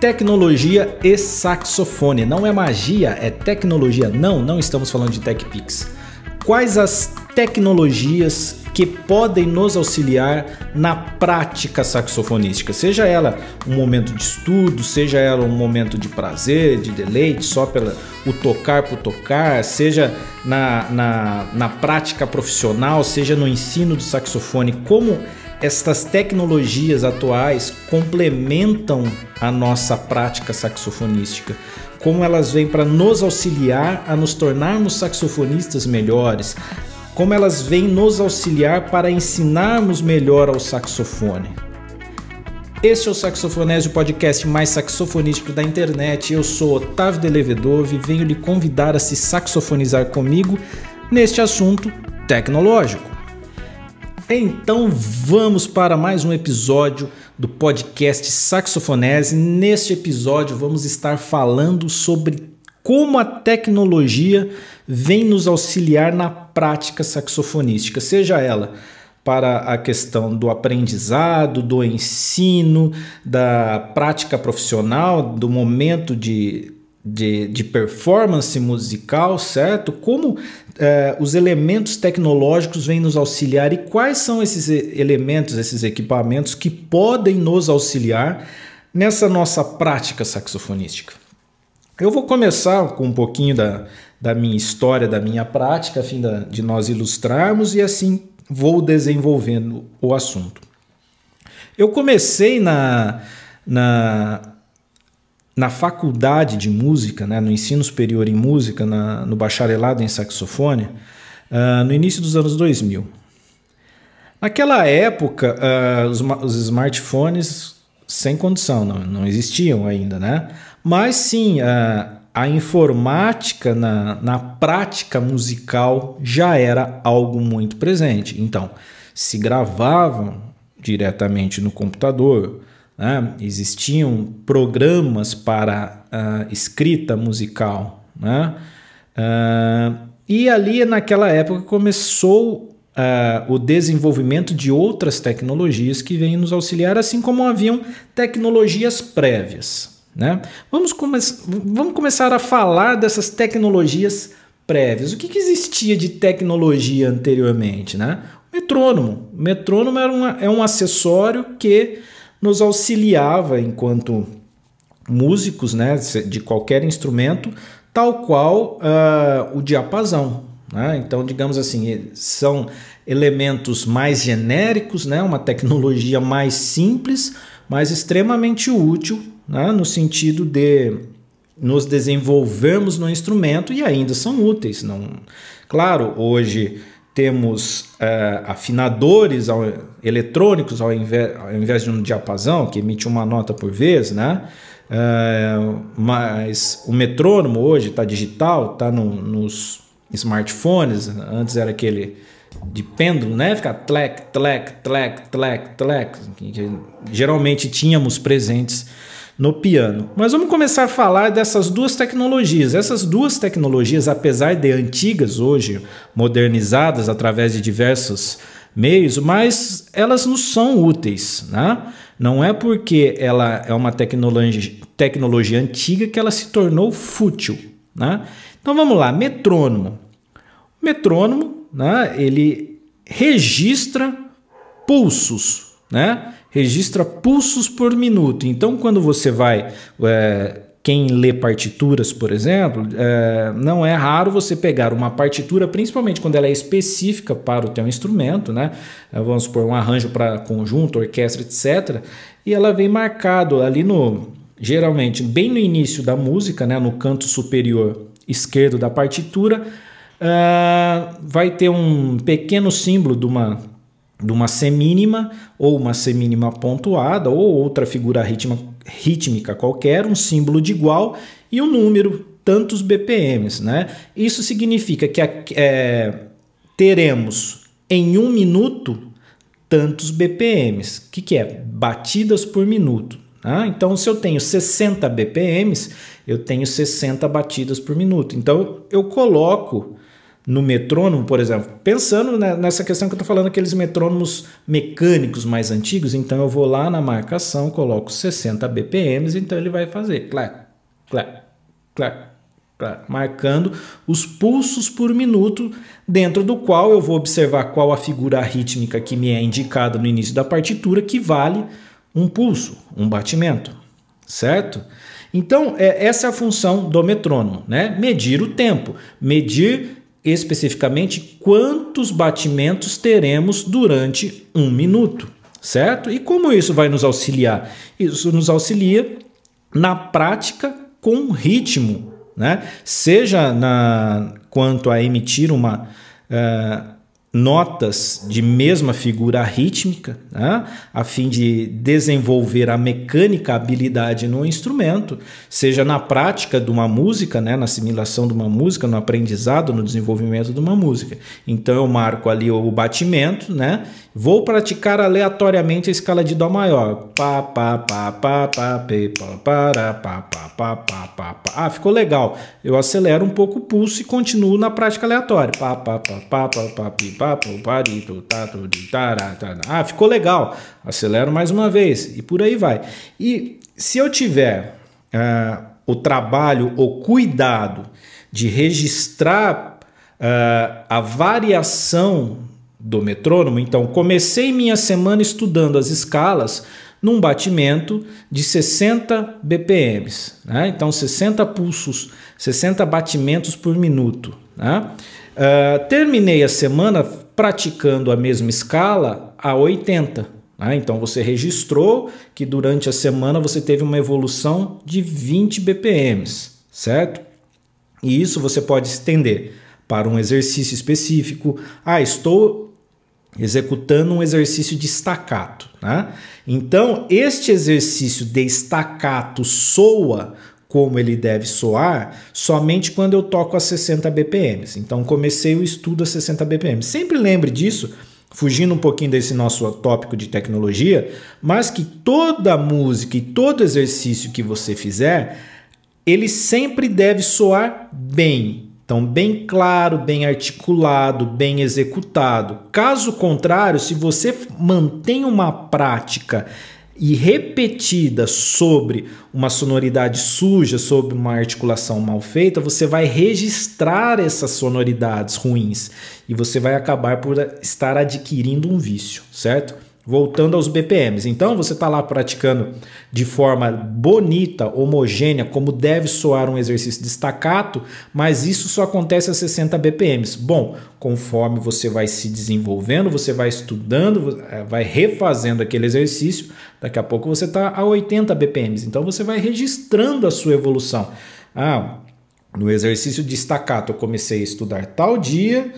Tecnologia e saxofone. Não é magia, é tecnologia. Não, não estamos falando de Tech Pix. Quais as tecnologias que podem nos auxiliar na prática saxofonística, seja ela um momento de estudo, seja ela um momento de prazer, de deleite, só pelo o tocar por tocar, seja na, na, na prática profissional, seja no ensino do saxofone, como estas tecnologias atuais complementam a nossa prática saxofonística, como elas vêm para nos auxiliar a nos tornarmos saxofonistas melhores, como elas vêm nos auxiliar para ensinarmos melhor ao saxofone. Este é o Saxofonésio, o podcast mais saxofonístico da internet. Eu sou Otávio Delevedove e venho lhe convidar a se saxofonizar comigo neste assunto tecnológico. Então vamos para mais um episódio do podcast Saxofonese. Neste episódio vamos estar falando sobre como a tecnologia vem nos auxiliar na prática saxofonística, seja ela para a questão do aprendizado, do ensino, da prática profissional, do momento de de, de, performance musical, certo? Como eh, os elementos tecnológicos vêm nos auxiliar e quais são esses elementos, esses equipamentos que podem nos auxiliar nessa nossa prática saxofonística. Eu vou começar com um pouquinho da, da minha história, da minha prática, a fim da, de nós ilustrarmos e assim vou desenvolvendo o assunto. Eu comecei na, na na faculdade de música, né, no ensino superior em música, na, no bacharelado em saxofone, uh, no início dos anos 2000. Naquela época, uh, os, os, smartphones sem condição, não, não existiam ainda, né? Mas sim, uh, a informática na, na prática musical já era algo muito presente. Então, se gravavam diretamente no computador, né? Existiam programas para uh, escrita musical. Né? Uh, e ali, naquela época, começou uh, o desenvolvimento de outras tecnologias que vêm nos auxiliar, assim como haviam tecnologias prévias. Né? Vamos, come vamos começar a falar dessas tecnologias prévias. O que, que existia de tecnologia anteriormente? Né? O metrônomo. O metrônomo era uma, é um acessório que nos auxiliava enquanto músicos né, de qualquer instrumento, tal qual uh, o diapasão. Né? Então, digamos assim, são elementos mais genéricos, né, uma tecnologia mais simples, mas extremamente útil né, no sentido de nos desenvolvermos no instrumento e ainda são úteis. Não, claro, hoje temos uh, afinadores ao, eletrônicos ao invés, ao invés, de um diapasão, que emite uma nota por vez, né? Uh, mas o metrônomo hoje está digital, está no, nos smartphones, antes era aquele de pêndulo, né? Fica tlec, tlec, tlec, tlec, tlec, que geralmente tínhamos presentes no piano. Mas vamos começar a falar dessas duas tecnologias. Essas duas tecnologias, apesar de antigas hoje, modernizadas através de diversos meios, mas elas nos são úteis, né? Não é porque ela é uma tecnologia, tecnologia antiga que ela se tornou fútil, né? Então vamos lá, metrônomo. O metrônomo, né, ele registra pulsos, né? registra pulsos por minuto. Então, quando você vai. É, quem lê partituras, por exemplo, é, não é raro você pegar uma partitura, principalmente quando ela é específica para o teu instrumento, né? É, vamos supor um arranjo para conjunto, orquestra, etc. E ela vem marcado ali no, geralmente bem no início da música, né? No canto superior esquerdo da partitura, uh, vai ter um pequeno símbolo de uma de uma semínima ou uma semínima pontuada ou outra figura ritma, rítmica qualquer, um símbolo de igual e um número, tantos BPMs. Né? Isso significa que é, teremos em um minuto tantos BPMs. O que, que é? Batidas por minuto. Ah, então, se eu tenho 60 BPMs, eu tenho 60 batidas por minuto. Então, eu coloco no metrônomo, por exemplo, pensando né, nessa questão que eu estou falando, aqueles metrônomos mecânicos mais antigos, então eu vou lá na marcação, coloco 60 BPMs, então ele vai fazer clac, clac, clac, clac, marcando os pulsos por minuto, dentro do qual eu vou observar qual a figura rítmica que me é indicada no início da partitura, que vale um pulso, um batimento, certo? Então, é, essa é a função do metrônomo, né? Medir o tempo, medir especificamente quantos batimentos teremos durante um minuto, certo? E como isso vai nos auxiliar? Isso nos auxilia na prática com ritmo, né? Seja na quanto a emitir uma uh, notas de mesma figura rítmica, né? a fim de desenvolver a mecânica habilidade no instrumento, seja na prática de uma música, né? na assimilação de uma música, no aprendizado, no desenvolvimento de uma música. Então eu marco ali o batimento, né? vou praticar aleatoriamente a escala de dó maior. Ah, ficou legal. Eu acelero um pouco o pulso e continuo na prática aleatória. Pá, pá, ah, ficou legal. Acelero mais uma vez e por aí vai. E se eu tiver uh, o trabalho, o cuidado de registrar uh, a variação do metrônomo, então comecei minha semana estudando as escalas num batimento de 60 bpm né? então 60 pulsos, 60 batimentos por minuto. Né? Uh, terminei a semana praticando a mesma escala a 80. Né? Então você registrou que durante a semana você teve uma evolução de 20 BPMs, certo? E isso você pode estender para um exercício específico. Ah, estou executando um exercício de estacato. Né? Então, este exercício de estacato soa como ele deve soar somente quando eu toco a 60 bpm. Então comecei o estudo a 60 BPM. Sempre lembre disso, fugindo um pouquinho desse nosso tópico de tecnologia, mas que toda música e todo exercício que você fizer, ele sempre deve soar bem. Então, bem claro, bem articulado, bem executado. Caso contrário, se você mantém uma prática e repetida sobre uma sonoridade suja, sobre uma articulação mal feita, você vai registrar essas sonoridades ruins e você vai acabar por estar adquirindo um vício, certo? voltando aos BPMs. Então, você está lá praticando de forma bonita, homogênea, como deve soar um exercício de staccato, mas isso só acontece a 60 BPMs. Bom, conforme você vai se desenvolvendo, você vai estudando, eh, vai refazendo aquele exercício, daqui a pouco você está a 80 BPMs. Então, você vai registrando a sua evolução. Ah, no exercício de staccato, eu comecei a estudar tal dia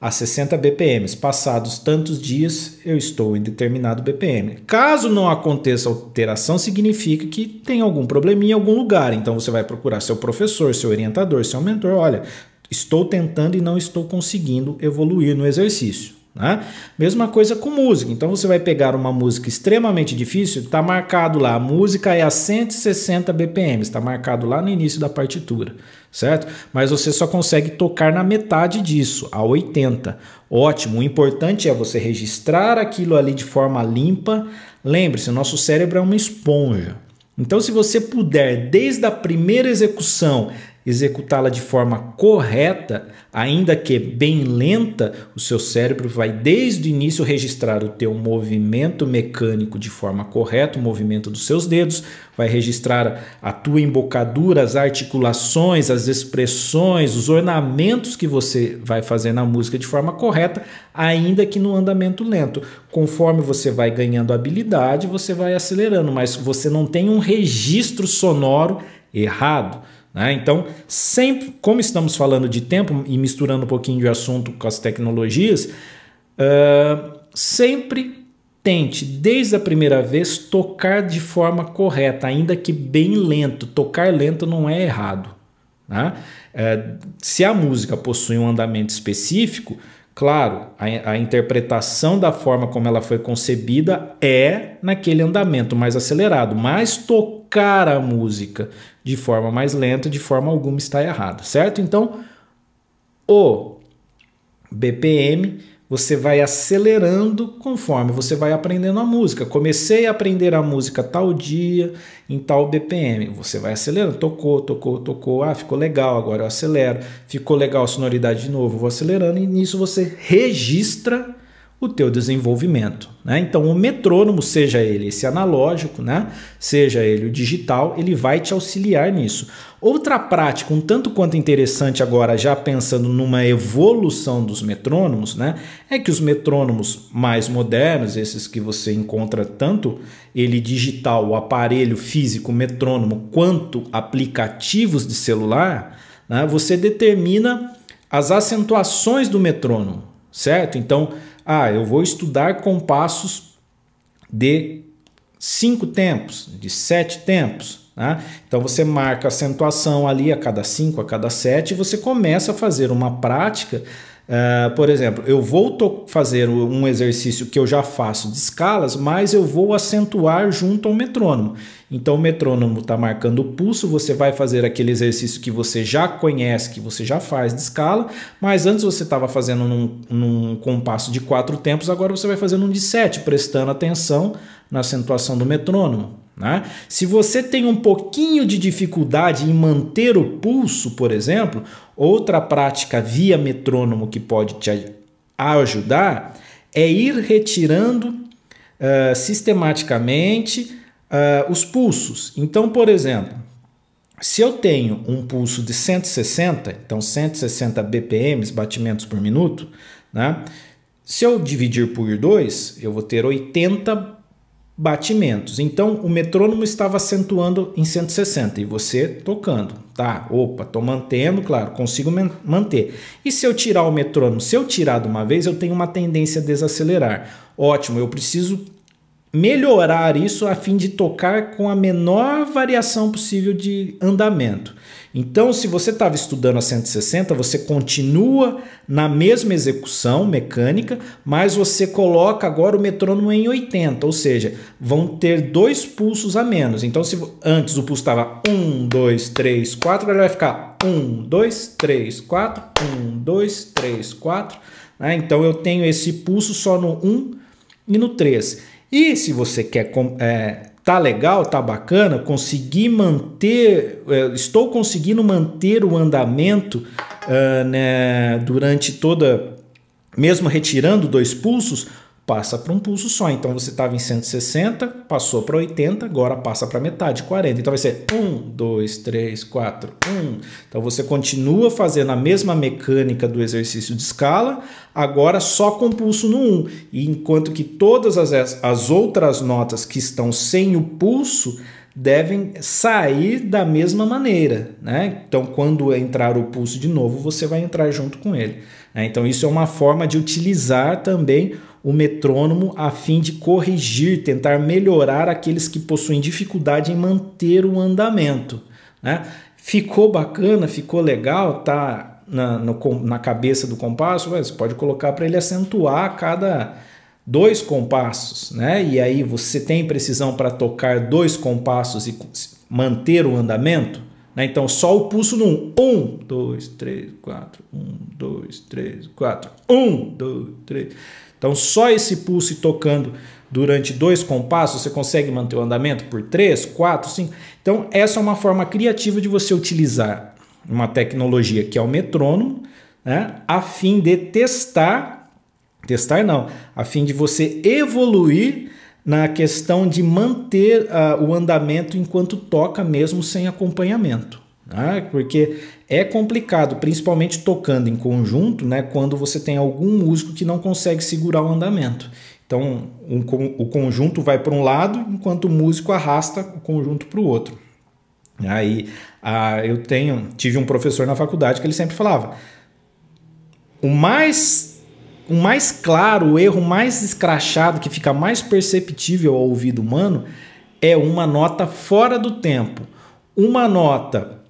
a 60 BPMs. Passados tantos dias, eu estou em determinado BPM. Caso não aconteça alteração, significa que tem algum probleminha em algum lugar. Então você vai procurar seu professor, seu orientador, seu mentor. Olha, estou tentando e não estou conseguindo evoluir no exercício. Né? Mesma coisa com música. Então você vai pegar uma música extremamente difícil, está marcado lá, a música é a 160 BPM, está marcado lá no início da partitura, certo? Mas você só consegue tocar na metade disso, a 80. Ótimo, o importante é você registrar aquilo ali de forma limpa. Lembre-se, nosso cérebro é uma esponja. Então, se você puder, desde a primeira execução, executá-la de forma correta, ainda que bem lenta, o seu cérebro vai desde o início registrar o teu movimento mecânico de forma correta, o movimento dos seus dedos, vai registrar a tua embocadura, as articulações, as expressões, os ornamentos que você vai fazer na música de forma correta, ainda que no andamento lento. Conforme você vai ganhando habilidade, você vai acelerando, mas você não tem um registro sonoro errado. Né? Então, sempre, como estamos falando de tempo e misturando um pouquinho de assunto com as tecnologias, uh, sempre tente, desde a primeira vez, tocar de forma correta, ainda que bem lento. Tocar lento não é errado. Né? Uh, se a música possui um andamento específico, Claro, a, a, interpretação da forma como ela foi concebida é naquele andamento mais acelerado, mas tocar a música de forma mais lenta, de forma alguma, está errada, certo? Então, o BPM você vai acelerando conforme você vai aprendendo a música. Comecei a aprender a música tal dia, em tal BPM. Você vai acelerando, tocou, tocou, tocou. Ah, ficou legal, agora eu acelero. Ficou legal a sonoridade de novo, vou acelerando. E nisso você registra o teu desenvolvimento. Né? Então, o metrônomo, seja ele esse analógico, né? seja ele o digital, ele vai te auxiliar nisso. Outra prática, um tanto quanto interessante agora, já pensando numa evolução dos metrônomos, né? é que os metrônomos mais modernos, esses que você encontra tanto ele digital, o aparelho físico metrônomo, quanto aplicativos de celular, né? você determina as acentuações do metrônomo, certo? Então, ah, eu vou estudar compassos de cinco tempos, de sete tempos. Né? Então você marca acentuação ali a cada cinco, a cada sete, e você começa a fazer uma prática Uh, por exemplo, eu vou fazer um exercício que eu já faço de escalas, mas eu vou acentuar junto ao metrônomo. Então, o metrônomo está marcando o pulso, você vai fazer aquele exercício que você já conhece, que você já faz de escala, mas antes você estava fazendo num, num compasso de quatro tempos, agora você vai fazer um de sete, prestando atenção na acentuação do metrônomo. Né? Se você tem um pouquinho de dificuldade em manter o pulso, por exemplo, outra prática via metrônomo que pode te ajudar é ir retirando uh, sistematicamente uh, os pulsos. Então, por exemplo, se eu tenho um pulso de 160, então 160 bpm, batimentos por minuto, né? se eu dividir por 2, eu vou ter 80 batimentos. Então o metrônomo estava acentuando em 160 e você tocando, tá? Opa, tô mantendo, claro, consigo manter. E se eu tirar o metrônomo, se eu tirar de uma vez, eu tenho uma tendência a desacelerar. Ótimo, eu preciso melhorar isso a fim de tocar com a menor variação possível de andamento. Então, se você estava estudando a 160, você continua na mesma execução mecânica, mas você coloca agora o metrônomo em 80, ou seja, vão ter dois pulsos a menos. Então, se antes o pulso estava 1, 2, 3, 4, ele vai ficar 1, 2, 3, 4, 1, 2, 3, 4. Né? Então, eu tenho esse pulso só no 1 e no 3. E se você quer é, tá legal, tá bacana, conseguir manter, é, estou conseguindo manter o andamento uh, né, durante toda, mesmo retirando dois pulsos, passa para um pulso só. Então você estava em 160, passou para 80, agora passa para metade, 40. Então vai ser 1, 2, 3, 4, 1. Então você continua fazendo a mesma mecânica do exercício de escala, agora só com pulso no 1. E enquanto que todas as, as outras notas que estão sem o pulso devem sair da mesma maneira, né? Então, quando entrar o pulso de novo, você vai entrar junto com ele. Né? Então, isso é uma forma de utilizar também o metrônomo a fim de corrigir, tentar melhorar aqueles que possuem dificuldade em manter o andamento. Né? Ficou bacana, ficou legal, tá na, no, na cabeça do compasso, você pode colocar para ele acentuar a cada dois compassos, né? E aí você tem precisão para tocar dois compassos e manter o andamento? Né? Então, só o pulso no 1. dois 2, 3, 4. 1, 2, 3, 4. 1, 2, 3. Então, só esse pulso tocando durante dois compassos, você consegue manter o andamento por 3, 4, 5. Então, essa é uma forma criativa de você utilizar uma tecnologia que é o metrônomo, né? a fim de testar, testar não, a fim de você evoluir na questão de manter uh, o andamento enquanto toca, mesmo sem acompanhamento. Né? Porque é complicado, principalmente tocando em conjunto, né? quando você tem algum músico que não consegue segurar o andamento. Então, um, o conjunto vai para um lado, enquanto o músico arrasta o conjunto para o outro. Aí uh, eu tenho, tive um professor na faculdade que ele sempre falava: o mais o mais claro, o erro mais escrachado, que fica mais perceptível ao ouvido humano, é uma nota fora do tempo. Uma nota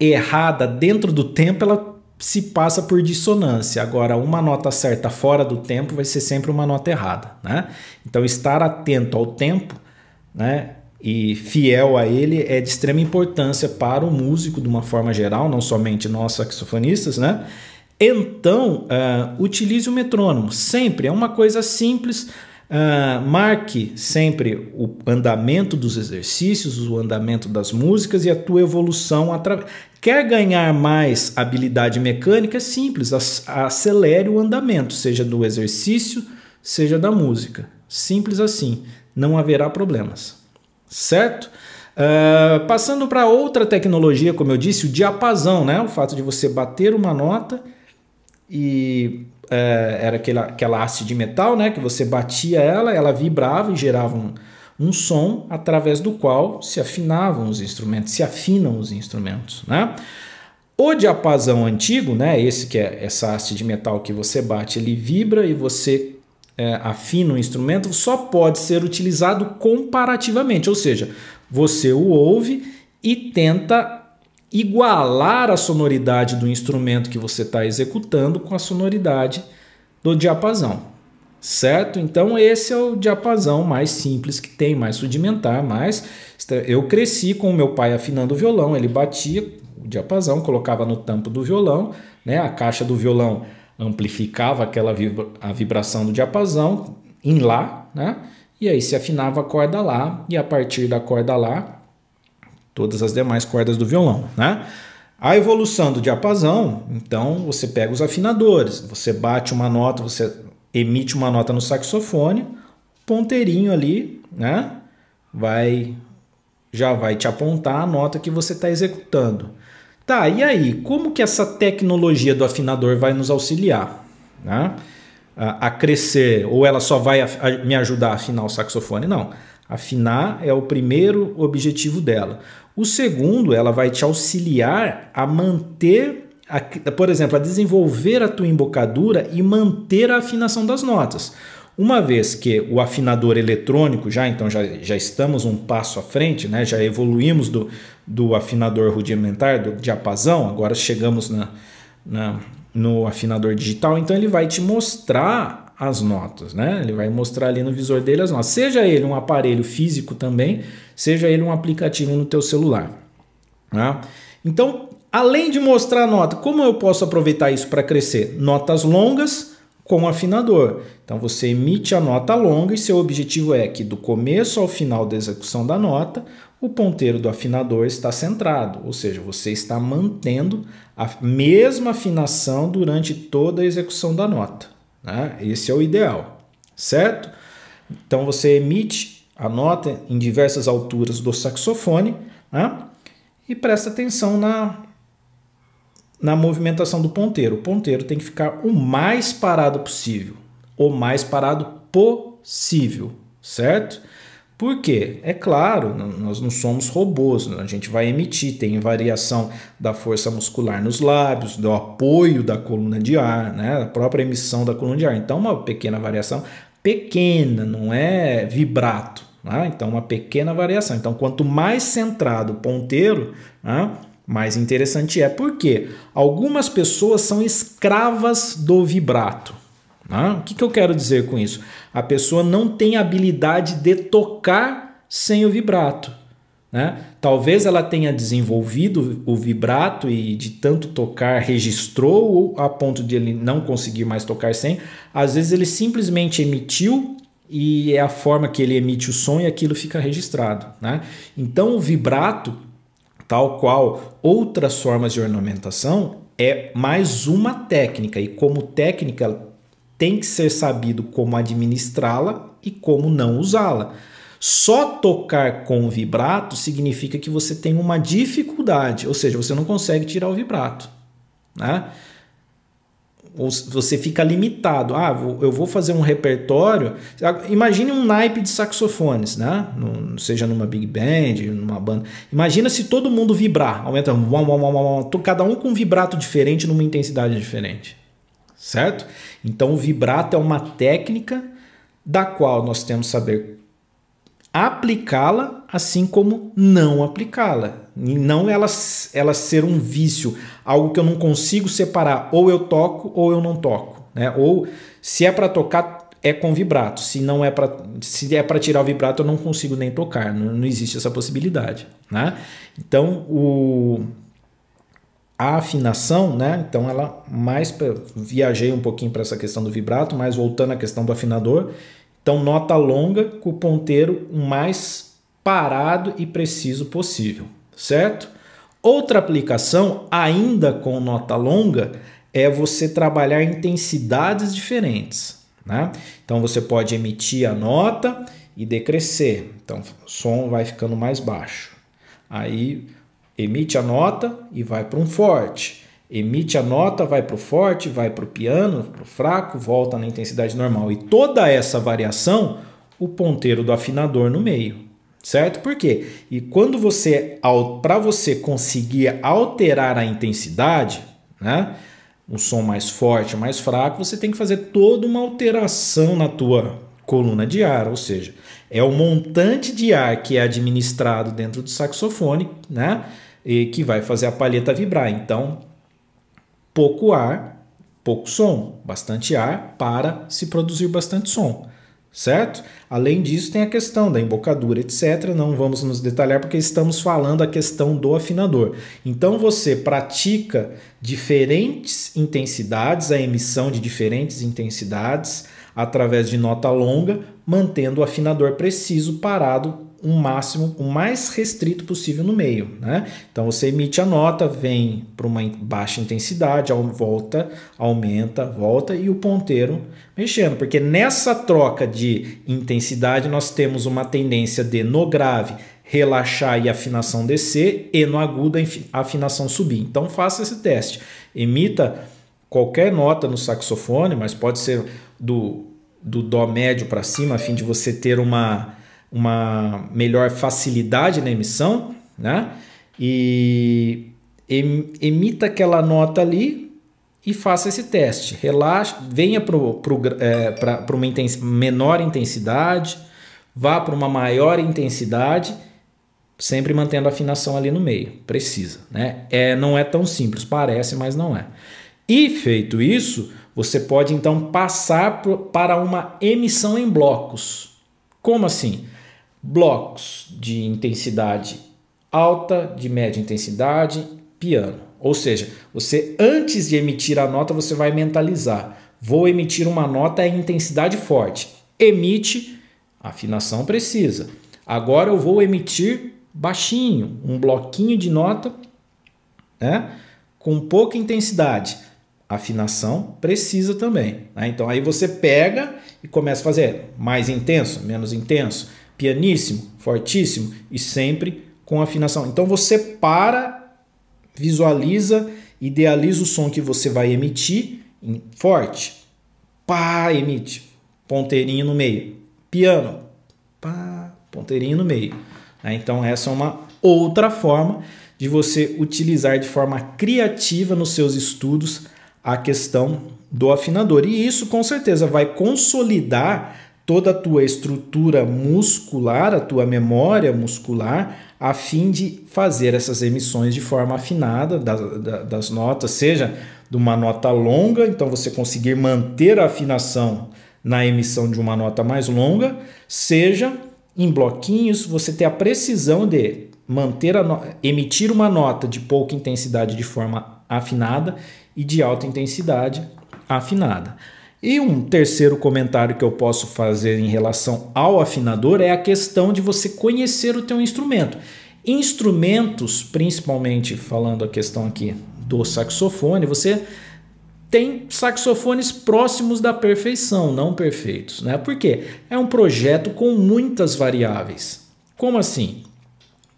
errada dentro do tempo, ela se passa por dissonância. Agora, uma nota certa fora do tempo vai ser sempre uma nota errada. Né? Então, estar atento ao tempo né, e fiel a ele é de extrema importância para o músico, de uma forma geral, não somente nós saxofonistas, né? Então, uh, utilize o metrônomo sempre. É uma coisa simples. Uh, marque sempre o andamento dos exercícios, o andamento das músicas e a tua evolução. Atra... Quer ganhar mais habilidade mecânica? É simples, acelere o andamento, seja do exercício, seja da música. Simples assim, não haverá problemas, certo? Uh, passando para outra tecnologia, como eu disse, o diapasão, né? O fato de você bater uma nota e é, era aquela, aquela haste de metal, né? Que você batia ela, ela vibrava e gerava um, um som através do qual se afinavam os instrumentos, se afinam os instrumentos, né? O diapasão antigo, né, esse que é essa haste de metal que você bate, ele vibra e você é, afina o um instrumento, só pode ser utilizado comparativamente, ou seja, você o ouve e tenta igualar a sonoridade do instrumento que você está executando com a sonoridade do diapasão, certo? Então esse é o diapasão mais simples que tem, mais rudimentar, mas eu cresci com o meu pai afinando o violão, ele batia o diapasão, colocava no tampo do violão, né? A caixa do violão amplificava aquela vibra a vibração do diapasão em lá, né? E aí se afinava a corda lá e a partir da corda lá todas as demais cordas do violão, né? A evolução do diapasão, então você pega os afinadores, você bate uma nota, você emite uma nota no saxofone, ponteirinho ali, né? Vai já vai te apontar a nota que você está executando. Tá, e aí, como que essa tecnologia do afinador vai nos auxiliar? Né? A, a crescer, ou ela só vai a, a, me ajudar a afinar o saxofone? Não. Afinar é o primeiro objetivo dela. O segundo, ela vai te auxiliar a manter a, por exemplo, a desenvolver a tua embocadura e manter a afinação das notas. Uma vez que o afinador eletrônico, já então já, já estamos um passo à frente, né? já evoluímos do, do afinador rudimentar, do diapasão, agora chegamos na, na, no afinador digital, então ele vai te mostrar as notas, né? Ele vai mostrar ali no visor dele as notas. Seja ele um aparelho físico também, seja ele um aplicativo no teu celular. Tá? Então, além de mostrar a nota, como eu posso aproveitar isso para crescer? Notas longas com afinador. Então você emite a nota longa e seu objetivo é que do começo ao final da execução da nota, o ponteiro do afinador está centrado, ou seja, você está mantendo a mesma afinação durante toda a execução da nota. Né? Esse é o ideal, certo? Então você emite a nota em diversas alturas do saxofone né? e presta atenção na, na movimentação do ponteiro. O ponteiro tem que ficar o mais parado possível. O mais parado possível, certo? Por quê? É claro, nós não somos robôs, a gente vai emitir, tem variação da força muscular nos lábios, do apoio da coluna de ar, né? a própria emissão da coluna de ar. Então, uma pequena variação, pequena, não é vibrato. Né? Então, uma pequena variação. Então, quanto mais centrado o ponteiro, né? mais interessante é. Por quê? Algumas pessoas são escravas do vibrato. Né? O que, que eu quero dizer com isso? A pessoa não tem habilidade de tocar sem o vibrato. Né? Talvez ela tenha desenvolvido o vibrato e de tanto tocar registrou a ponto de ele não conseguir mais tocar sem. Às vezes ele simplesmente emitiu e é a forma que ele emite o som e aquilo fica registrado. Né? Então o vibrato, tal qual outras formas de ornamentação, é mais uma técnica e como técnica tem que ser sabido como administrá-la e como não usá-la. Só tocar com vibrato significa que você tem uma dificuldade, ou seja, você não consegue tirar o vibrato. Né? Ou você fica limitado. Ah, eu vou fazer um repertório. Ah, imagine um naipe de saxofones, né? seja numa big band, numa banda. Imagina se todo mundo vibrar, aumenta, cada um com um vibrato diferente, numa intensidade diferente certo? Então, o vibrato é uma técnica da qual nós temos que saber aplicá-la, assim como não aplicá-la. Não ela, ela ser um vício, algo que eu não consigo separar, ou eu toco ou eu não toco. Né? Ou se é para tocar, é com vibrato. Se não é para se é para tirar o vibrato, eu não consigo nem tocar. Não, não existe essa possibilidade. Né? Então, o a afinação, né? Então ela mais viajei um pouquinho para essa questão do vibrato, mas voltando à questão do afinador. Então nota longa com o ponteiro o mais parado e preciso possível, certo? Outra aplicação ainda com nota longa é você trabalhar intensidades diferentes, né? Então você pode emitir a nota e decrescer. Então o som vai ficando mais baixo. Aí emite a nota e vai para um forte. Emite a nota, vai para o forte, vai para o piano, para o fraco, volta na intensidade normal. E toda essa variação, o ponteiro do afinador no meio. Certo? Por quê? E quando você, para você conseguir alterar a intensidade, né? um som mais forte, mais fraco, você tem que fazer toda uma alteração na tua coluna de ar, ou seja, é o montante de ar que é administrado dentro do saxofone, né? e que vai fazer a palheta vibrar. Então, pouco ar, pouco som, bastante ar para se produzir bastante som, certo? Além disso, tem a questão da embocadura, etc. Não vamos nos detalhar porque estamos falando a questão do afinador. Então, você pratica diferentes intensidades, a emissão de diferentes intensidades através de nota longa, mantendo o afinador preciso parado um máximo o mais restrito possível no meio. Né? Então você emite a nota, vem para uma baixa intensidade, volta, aumenta, volta e o ponteiro mexendo, porque nessa troca de intensidade nós temos uma tendência de no grave relaxar e afinação descer e no agudo a afinação subir. Então faça esse teste. Emita qualquer nota no saxofone, mas pode ser do, do dó médio para cima, a fim de você ter uma uma melhor facilidade na emissão, né? E emita aquela nota ali e faça esse teste. Relaxa, venha para é, uma intens menor intensidade, vá para uma maior intensidade, sempre mantendo a afinação ali no meio. Precisa, né? É, não é tão simples, parece, mas não é. E feito isso, você pode então passar para uma emissão em blocos. Como assim? blocos de intensidade alta, de média intensidade, piano. Ou seja, você antes de emitir a nota, você vai mentalizar. Vou emitir uma nota em intensidade forte. Emite, afinação precisa. Agora eu vou emitir baixinho, um bloquinho de nota, né? Com pouca intensidade. Afinação precisa também. Né? Então aí você pega e começa a fazer é mais intenso, menos intenso pianíssimo, fortíssimo e sempre com afinação. Então você para, visualiza, idealiza o som que você vai emitir em forte, pá, emite, ponteirinho no meio, piano, pá, ponteirinho no meio. Né? Então essa é uma outra forma de você utilizar de forma criativa nos seus estudos a questão do afinador. E isso com certeza vai consolidar toda a tua estrutura muscular, a tua memória muscular, a fim de fazer essas emissões de forma afinada das, das notas, seja de uma nota longa, então você conseguir manter a afinação na emissão de uma nota mais longa, seja em bloquinhos, você ter a precisão de manter a no... emitir uma nota de pouca intensidade de forma afinada e de alta intensidade afinada. E um terceiro comentário que eu posso fazer em relação ao afinador é a questão de você conhecer o teu instrumento. Instrumentos, principalmente falando a questão aqui do saxofone, você tem saxofones próximos da perfeição, não perfeitos, né? Porque é um projeto com muitas variáveis. Como assim?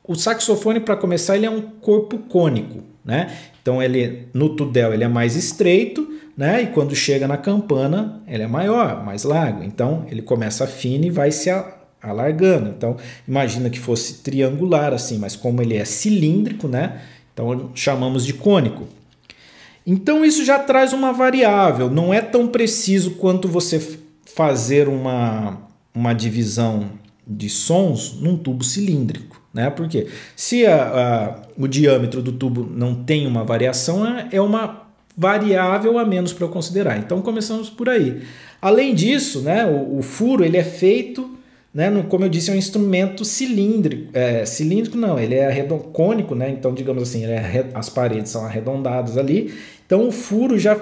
O saxofone, para começar, ele é um corpo cônico, né? Então ele no Tudel ele é mais estreito né? E quando chega na campana, ela é maior, mais larga. Então, ele começa fino e vai se alargando. Então, imagina que fosse triangular assim, mas como ele é cilíndrico, né? Então, chamamos de cônico. Então, isso já traz uma variável, não é tão preciso quanto você fazer uma, uma divisão de sons num tubo cilíndrico. Né? Porque se a, a, o diâmetro do tubo não tem uma variação, é, é uma variável a menos para eu considerar. Então começamos por aí. Além disso, né, o, o furo ele é feito, né, no, como eu disse, é um instrumento cilíndrico. É, cilíndrico não, ele é arredondado, cônico, né? Então digamos assim, é, as paredes são arredondadas ali. Então o furo já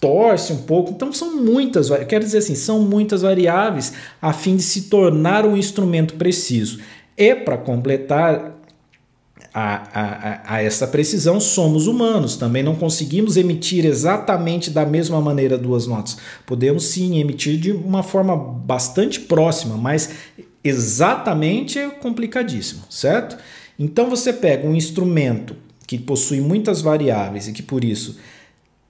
torce um pouco. Então são muitas, eu quero dizer assim, são muitas variáveis a fim de se tornar um instrumento preciso. E para completar, a, a, a, essa precisão, somos humanos, também não conseguimos emitir exatamente da mesma maneira duas notas. Podemos sim emitir de uma forma bastante próxima, mas exatamente é complicadíssimo, certo? Então você pega um instrumento que possui muitas variáveis e que por isso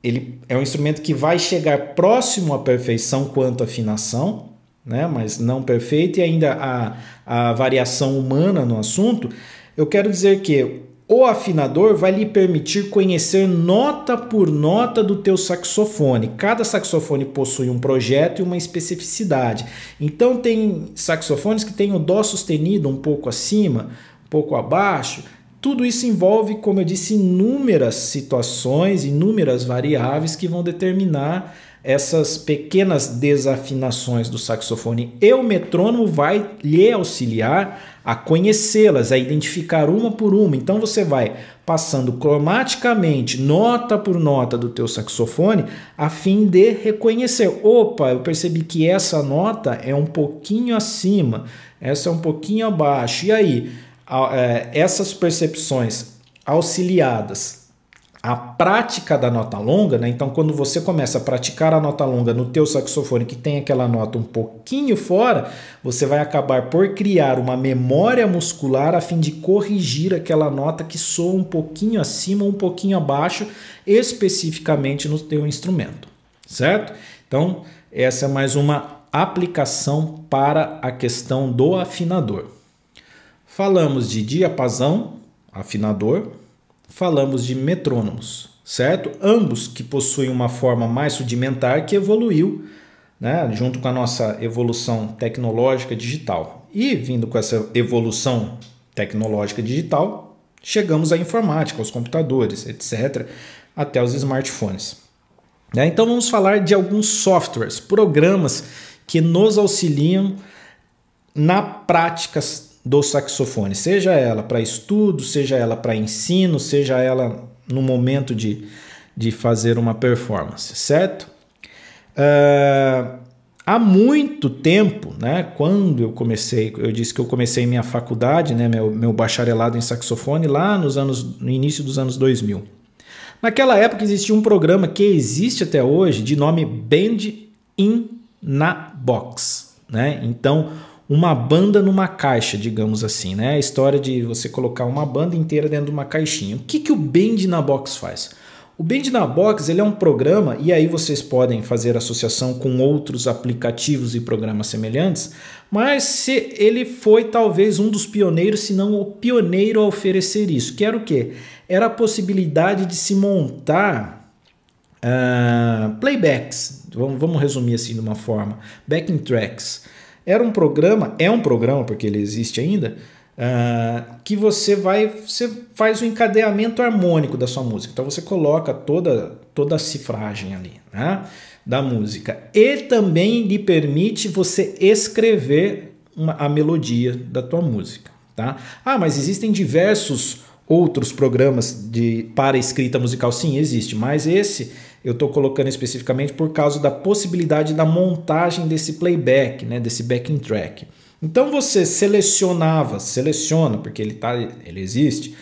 ele é um instrumento que vai chegar próximo à perfeição quanto à afinação, né? mas não perfeito, e ainda a, a variação humana no assunto eu quero dizer que o afinador vai lhe permitir conhecer nota por nota do teu saxofone. Cada saxofone possui um projeto e uma especificidade. Então tem saxofones que têm o dó sustenido um pouco acima, um pouco abaixo. Tudo isso envolve, como eu disse, inúmeras situações, inúmeras variáveis que vão determinar essas pequenas desafinações do saxofone. E o metrônomo vai lhe auxiliar a conhecê-las, a identificar uma por uma. Então você vai passando cromaticamente, nota por nota do teu saxofone, a fim de reconhecer. Opa, eu percebi que essa nota é um pouquinho acima, essa é um pouquinho abaixo. E aí, é, essas percepções auxiliadas a prática da nota longa, né? Então, quando você começa a praticar a nota longa no teu saxofone que tem aquela nota um pouquinho fora, você vai acabar por criar uma memória muscular a fim de corrigir aquela nota que soa um pouquinho acima, um pouquinho abaixo, especificamente no teu instrumento, certo? Então, essa é mais uma aplicação para a questão do afinador. Falamos de diapasão, afinador, falamos de metrônomos, certo? Ambos que possuem uma forma mais rudimentar que evoluiu né, junto com a nossa evolução tecnológica digital. E vindo com essa evolução tecnológica digital, chegamos à informática, aos computadores, etc., até os smartphones. Né? Então vamos falar de alguns softwares, programas que nos auxiliam na prática do saxofone, seja ela para estudo, seja ela para ensino, seja ela no momento de, de fazer uma performance, certo? Uh, há muito tempo, né, quando eu comecei, eu disse que eu comecei minha faculdade, né, meu, meu bacharelado em saxofone, lá nos anos, no início dos anos 2000. Naquela época existia um programa que existe até hoje de nome Band in na Box. Né? Então, uma banda numa caixa, digamos assim, né? A história de você colocar uma banda inteira dentro de uma caixinha. O que, que o Band na Box faz? O Band na Box ele é um programa, e aí vocês podem fazer associação com outros aplicativos e programas semelhantes, mas se ele foi talvez um dos pioneiros, se não o pioneiro a oferecer isso, que era o quê? Era a possibilidade de se montar uh, playbacks, vamos, vamos resumir assim de uma forma, backing tracks era um programa, é um programa, porque ele existe ainda, uh, que você vai, você faz o um encadeamento harmônico da sua música. Então você coloca toda, toda a cifragem ali, né? Da música. E também lhe permite você escrever uma, a melodia da tua música, tá? Ah, mas existem diversos outros programas de para escrita musical. Sim, existe, mas esse eu estou colocando especificamente por causa da possibilidade da montagem desse playback, né, desse backing track. Então você selecionava, seleciona, porque ele, tá, ele existe,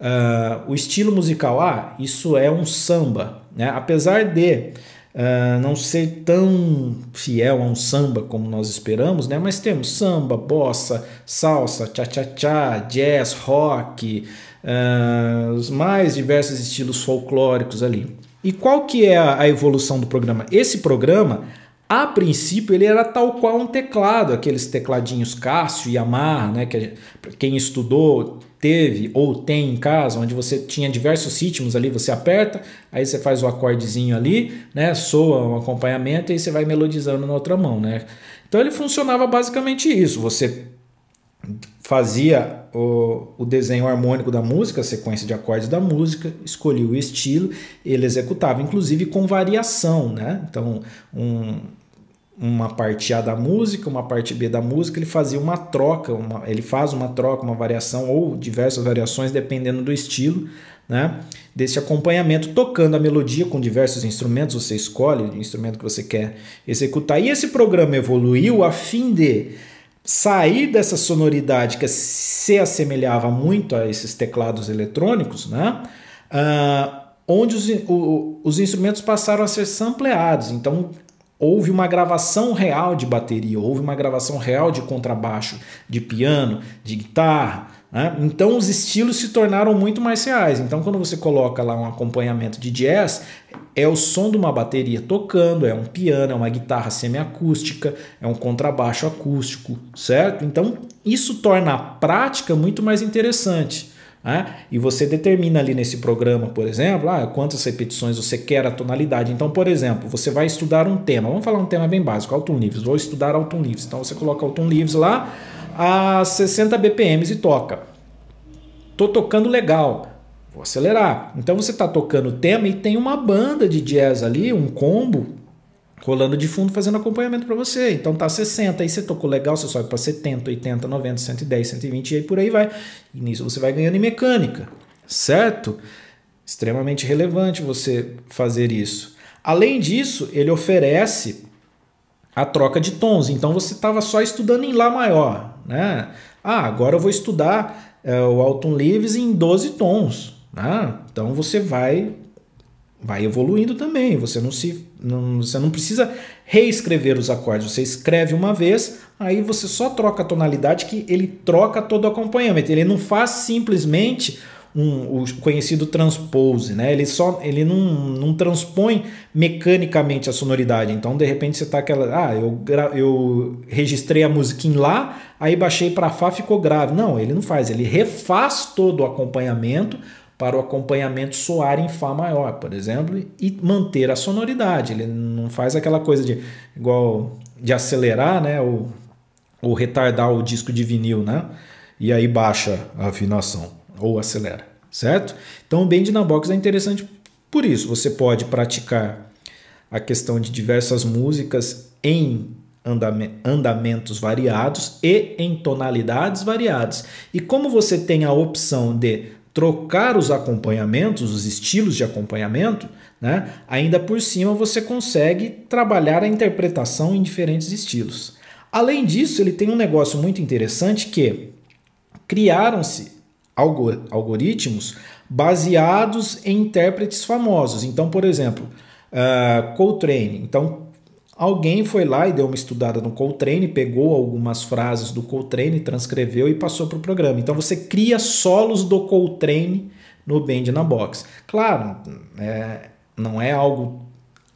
uh, o estilo musical. Ah, isso é um samba. Né? Apesar de uh, não ser tão fiel a um samba como nós esperamos, né? mas temos samba, bossa, salsa, cha-cha-cha, jazz, rock, uh, os mais diversos estilos folclóricos ali. E qual que é a evolução do programa? Esse programa, a princípio, ele era tal qual um teclado, aqueles tecladinhos Cássio e Yamaha, né, que quem estudou teve ou tem em casa, onde você tinha diversos ritmos ali, você aperta, aí você faz o acordezinho ali, né, soa um acompanhamento e você vai melodizando na outra mão, né? Então ele funcionava basicamente isso, você fazia o, o, desenho harmônico da música, a sequência de acordes da música, escolhia o estilo, ele executava, inclusive com variação, né? Então, um, uma parte A da música, uma parte B da música, ele fazia uma troca, uma, ele faz uma troca, uma variação ou diversas variações dependendo do estilo, né? Desse acompanhamento, tocando a melodia com diversos instrumentos, você escolhe o instrumento que você quer executar. E esse programa evoluiu a fim de sair dessa sonoridade que se assemelhava muito a esses teclados eletrônicos, né? Uh, onde os, o, os instrumentos passaram a ser sampleados. Então houve uma gravação real de bateria, houve uma gravação real de contrabaixo, de piano, de guitarra. Né? Então os estilos se tornaram muito mais reais. Então quando você coloca lá um acompanhamento de jazz, é o som de uma bateria tocando, é um piano, é uma guitarra semiacústica, é um contrabaixo acústico, certo? Então isso torna a prática muito mais interessante. Né? E você determina ali nesse programa, por exemplo, ah, quantas repetições você quer, a tonalidade. Então, por exemplo, você vai estudar um tema. Vamos falar um tema bem básico, Alton Leaves. Vou estudar Alton Leaves. Então você coloca Alton Leaves lá, a 60 BPMs e toca. Tô tocando legal, vou acelerar. Então você está tocando o tema e tem uma banda de jazz ali, um combo rolando de fundo fazendo acompanhamento para você. Então tá 60, aí você tocou legal, você sobe para 70, 80, 90, 110, 120 e aí por aí vai. E nisso você vai ganhando em mecânica, certo? Extremamente relevante você fazer isso. Além disso, ele oferece a troca de tons. Então você estava só estudando em Lá maior. Né? Ah, agora eu vou estudar é, o Alton Leaves em 12 tons. Né? Então você vai vai evoluindo também. Você não se não, você não precisa reescrever os acordes. Você escreve uma vez, aí você só troca a tonalidade que ele troca todo o acompanhamento. Ele não faz simplesmente um, o conhecido transpose, né? Ele só ele não, não transpõe mecanicamente a sonoridade. Então, de repente, você tá aquela. Ah, eu, eu registrei a musiquinha lá, aí baixei para Fá, ficou grave. Não, ele não faz, ele refaz todo o acompanhamento para o acompanhamento soar em Fá maior, por exemplo, e manter a sonoridade. Ele não faz aquela coisa de igual de acelerar, né? Ou, ou retardar o disco de vinil, né? E aí baixa a afinação ou acelera, certo? Então o Bend na Box é interessante por isso. Você pode praticar a questão de diversas músicas em andamentos variados e em tonalidades variadas. E como você tem a opção de trocar os acompanhamentos, os estilos de acompanhamento, né? ainda por cima você consegue trabalhar a interpretação em diferentes estilos. Além disso, ele tem um negócio muito interessante que criaram-se algoritmos baseados em intérpretes famosos. Então, por exemplo, uh, Coltrane. Então, alguém foi lá e deu uma estudada no Coltrane, pegou algumas frases do Coltrane, transcreveu e passou para o programa. Então, você cria solos do Coltrane no Band na Box. Claro, é, não é algo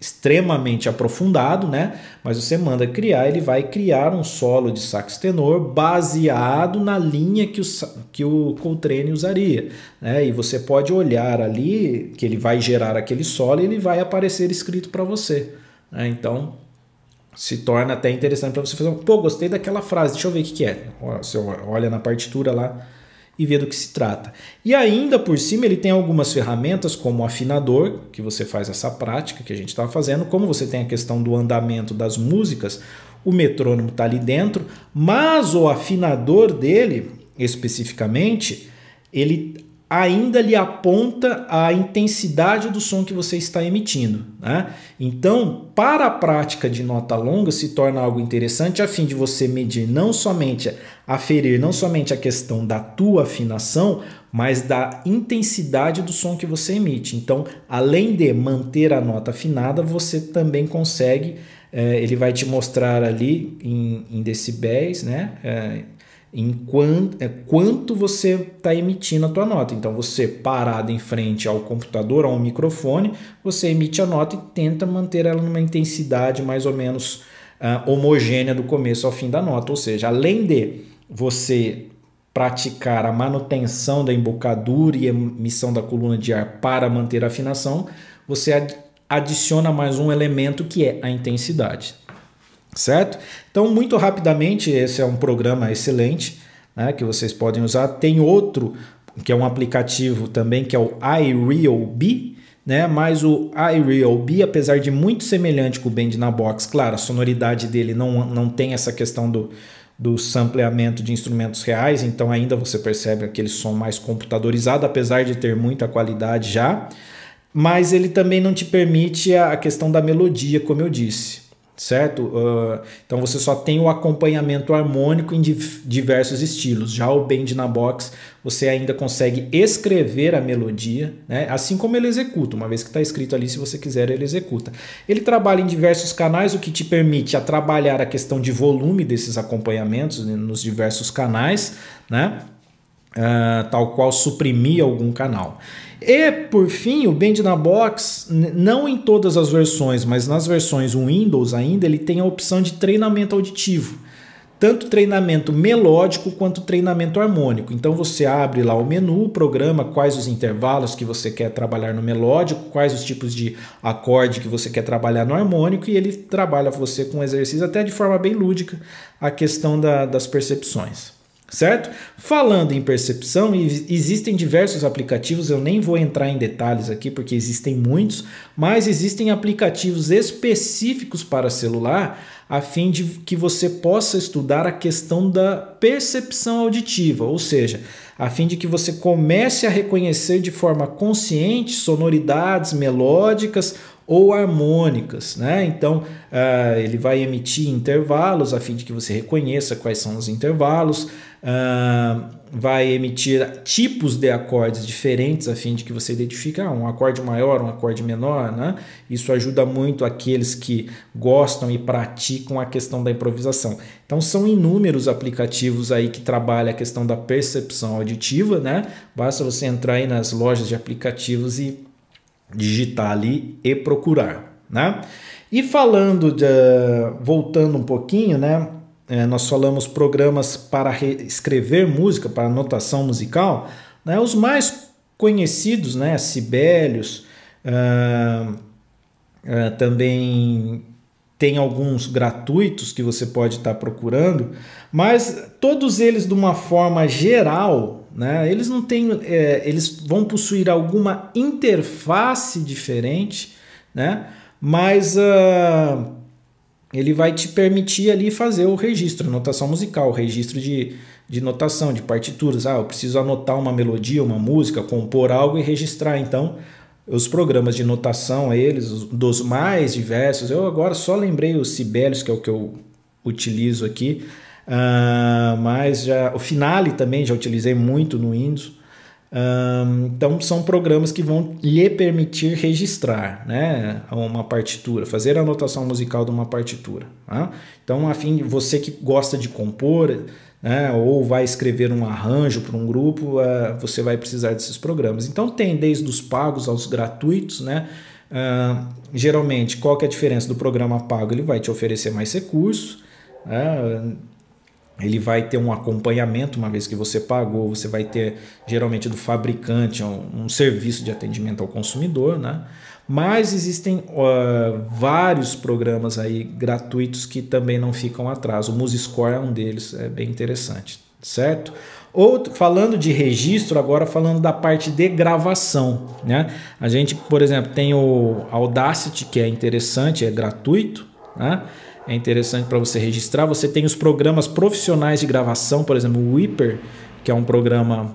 extremamente aprofundado, né? Mas você manda criar, ele vai criar um solo de sax tenor baseado na linha que o, que o Coltrane usaria, né? E você pode olhar ali que ele vai gerar aquele solo e ele vai aparecer escrito para você, né? Então se torna até interessante para você fazer, pô, gostei daquela frase, deixa eu ver o que, que é. Você olha na partitura lá, e ver do que se trata. E ainda por cima, ele tem algumas ferramentas como o afinador, que você faz essa prática que a gente estava fazendo, como você tem a questão do andamento das músicas, o metrônomo está ali dentro, mas o afinador dele, especificamente, ele ainda lhe aponta a intensidade do som que você está emitindo. Né? Então, para a prática de nota longa, se torna algo interessante a fim de você medir não somente, aferir não somente a questão da tua afinação, mas da intensidade do som que você emite. Então, além de manter a nota afinada, você também consegue, é, ele vai te mostrar ali em, em decibéis, né? É, em quanto, é, quanto você está emitindo a tua nota. Então, você parado em frente ao computador, a um microfone, você emite a nota e tenta manter ela numa intensidade mais ou menos uh, homogênea do começo ao fim da nota. Ou seja, além de você praticar a manutenção da embocadura e emissão da coluna de ar para manter a afinação, você adiciona mais um elemento que é a intensidade certo? Então, muito rapidamente, esse é um programa excelente né, que vocês podem usar. Tem outro, que é um aplicativo também, que é o iRealBee, né? Mas o iRealB, apesar de muito semelhante com o Band na Box, claro, a sonoridade dele não, não tem essa questão do, do sampleamento de instrumentos reais, então ainda você percebe aquele som mais computadorizado, apesar de ter muita qualidade já. Mas ele também não te permite a questão da melodia, como eu disse certo? Uh, então você só tem o acompanhamento harmônico em diversos estilos. Já o bend na box você ainda consegue escrever a melodia, né? assim como ele executa, uma vez que está escrito ali, se você quiser, ele executa. Ele trabalha em diversos canais, o que te permite a trabalhar a questão de volume desses acompanhamentos né, nos diversos canais, né? Ah, tal qual suprimir algum canal. E, por fim, o Band na Box, não em todas as versões, mas nas versões Windows ainda, ele tem a opção de treinamento auditivo. Tanto treinamento melódico quanto treinamento harmônico. Então você abre lá o menu, programa quais os intervalos que você quer trabalhar no melódico, quais os tipos de acorde que você quer trabalhar no harmônico, e ele trabalha você com exercícios exercício até de forma bem lúdica a questão da, das percepções certo? Falando em percepção, existem diversos aplicativos, eu nem vou entrar em detalhes aqui porque existem muitos, mas existem aplicativos específicos para celular a fim de que você possa estudar a questão da percepção auditiva, ou seja, a fim de que você comece a reconhecer de forma consciente sonoridades melódicas ou harmônicas, né? Então uh, ele vai emitir intervalos a fim de que você reconheça quais são os intervalos, Uh, vai emitir tipos de acordes diferentes a fim de que você identifique ah, um acorde maior, um acorde menor, né? Isso ajuda muito aqueles que gostam e praticam a questão da improvisação. Então são inúmeros aplicativos aí que trabalham a questão da percepção auditiva, né? Basta você entrar aí nas lojas de aplicativos e digitar ali e procurar, né? E falando de, voltando um pouquinho, né? é, nós falamos programas para escrever música, para notação musical, né, os mais conhecidos, né, Sibelius, uh, uh, também tem alguns gratuitos que você pode estar tá procurando, mas todos eles de uma forma geral, né, eles não têm, é, eles vão possuir alguma interface diferente, né, mas uh, ele vai te permitir ali fazer o registro, notação musical, o registro de, de notação, de partituras. Ah, eu preciso anotar uma melodia, uma música, compor algo e registrar. Então, os programas de notação, eles, dos mais diversos. Eu agora só lembrei o Sibelius, que é o que eu utilizo aqui, uh, mas já o Finale também já utilizei muito no Windows. Um, então, são programas que vão lhe permitir registrar né, uma partitura, fazer a anotação musical de uma partitura. Tá? Então, afim, você que gosta de compor né, ou vai escrever um arranjo para um grupo, uh, você vai precisar desses programas. Então, tem desde os pagos aos gratuitos, né? Uh, geralmente, qual que é a diferença do programa pago? Ele vai te oferecer mais recursos, né? ele vai ter um acompanhamento, uma vez que você pagou, você vai ter geralmente do fabricante é um, um serviço de atendimento ao consumidor, né? Mas existem uh, vários programas aí gratuitos que também não ficam atrás. O MuseScore é um deles, é bem interessante, certo? Outro, falando de registro, agora falando da parte de gravação, né? A gente, por exemplo, tem o Audacity, que é interessante, é gratuito, né? é interessante para você registrar. Você tem os programas profissionais de gravação, por exemplo, o Whipper, que é um programa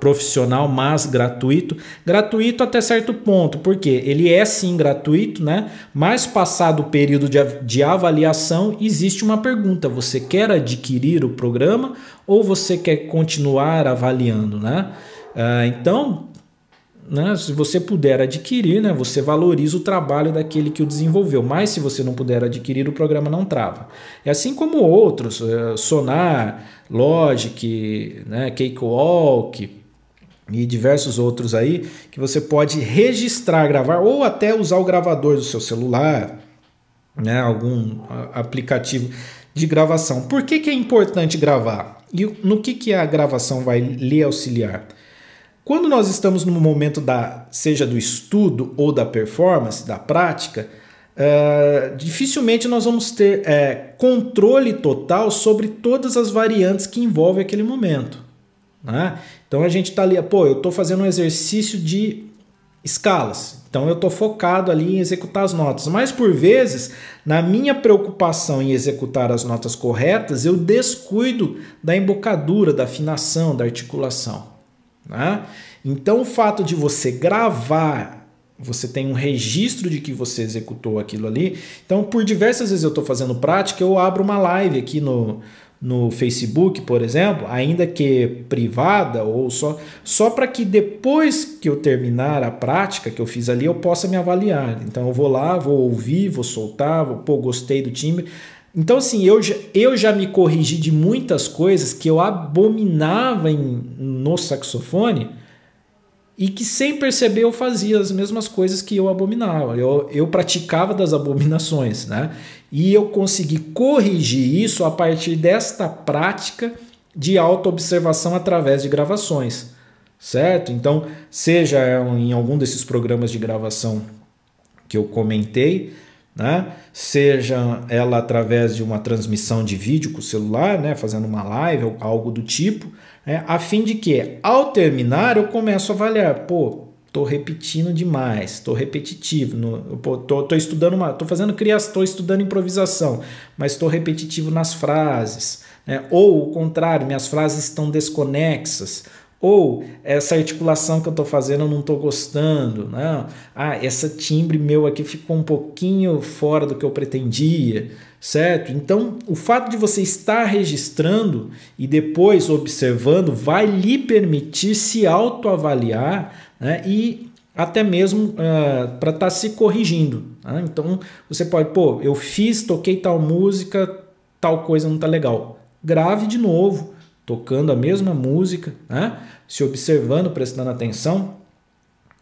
profissional, mas gratuito. Gratuito até certo ponto, porque ele é sim gratuito, né? Mas passado o período de, de avaliação, existe uma pergunta: você quer adquirir o programa ou você quer continuar avaliando, né? Uh, então, né? Se você puder adquirir, né? você valoriza o trabalho daquele que o desenvolveu, mas se você não puder adquirir, o programa não trava. É assim como outros, é, Sonar, Logic, né? Cakewalk e diversos outros aí, que você pode registrar, gravar ou até usar o gravador do seu celular, né? algum aplicativo de gravação. Por que, que é importante gravar? E no que, que a gravação vai lhe auxiliar? Quando nós estamos no momento da, seja do estudo ou da performance, da prática, uh, dificilmente nós vamos ter uh, controle total sobre todas as variantes que envolvem aquele momento. Né? Então a gente está ali, pô, eu estou fazendo um exercício de escalas. Então eu estou focado ali em executar as notas. Mas por vezes, na minha preocupação em executar as notas corretas, eu descuido da embocadura, da afinação, da articulação. Né? Então, o fato de você gravar, você tem um registro de que você executou aquilo ali. Então, por diversas vezes eu estou fazendo prática, eu abro uma live aqui no, no Facebook, por exemplo, ainda que privada ou só, só para que depois que eu terminar a prática que eu fiz ali, eu possa me avaliar. Então eu vou lá, vou ouvir, vou soltar, vou, pô, gostei do timbre. Então, assim, eu, eu já me corrigi de muitas coisas que eu abominava em, no saxofone e que, sem perceber, eu fazia as mesmas coisas que eu abominava. Eu, eu praticava das abominações, né? E eu consegui corrigir isso a partir desta prática de autoobservação através de gravações, certo? Então, seja em algum desses programas de gravação que eu comentei, né? seja ela através de uma transmissão de vídeo com o celular, né? fazendo uma live ou algo do tipo, né? a fim de que, ao terminar, eu começo a avaliar, pô, tô repetindo demais, tô repetitivo, no, pô, tô, tô estudando uma, tô fazendo criação, tô estudando improvisação, mas estou repetitivo nas frases, né? ou o contrário, minhas frases estão desconexas, ou essa articulação que eu estou fazendo eu não estou gostando. Né? Ah, esse timbre meu aqui ficou um pouquinho fora do que eu pretendia, certo? Então, o fato de você estar registrando e depois observando vai lhe permitir se autoavaliar né? e até mesmo uh, ah, para estar tá se corrigindo. Né? Então, você pode, pô, eu fiz, toquei tal música, tal coisa não está legal. Grave de novo tocando a mesma música, né? se observando, prestando atenção,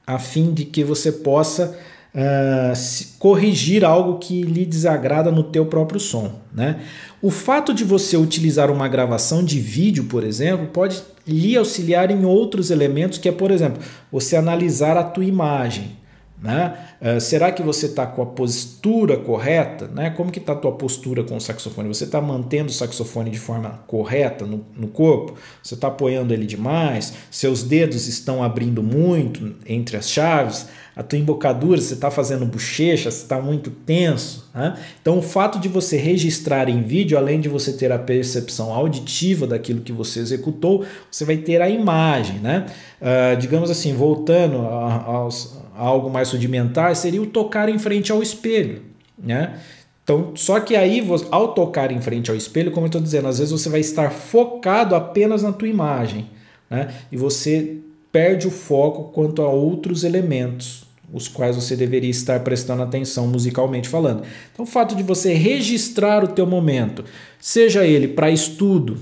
a fim de que você possa uh, corrigir algo que lhe desagrada no teu próprio som. Né? O fato de você utilizar uma gravação de vídeo, por exemplo, pode lhe auxiliar em outros elementos, que é, por exemplo, você analisar a tua imagem. Né? Uh, será que você está com a postura correta? Né? Como que está a tua postura com o saxofone? Você está mantendo o saxofone de forma correta no, no corpo? Você está apoiando ele demais? Seus dedos estão abrindo muito entre as chaves? A tua embocadura, você está fazendo bochecha? Você está muito tenso? Né? Então, o fato de você registrar em vídeo, além de você ter a percepção auditiva daquilo que você executou, você vai ter a imagem. Né? Uh, digamos assim, voltando aos algo mais rudimentar seria o tocar em frente ao espelho, né? Então, só que aí, ao tocar em frente ao espelho, como eu estou dizendo, às vezes você vai estar focado apenas na tua imagem, né? E você perde o foco quanto a outros elementos, os quais você deveria estar prestando atenção musicalmente falando. Então, o fato de você registrar o teu momento, seja ele para estudo,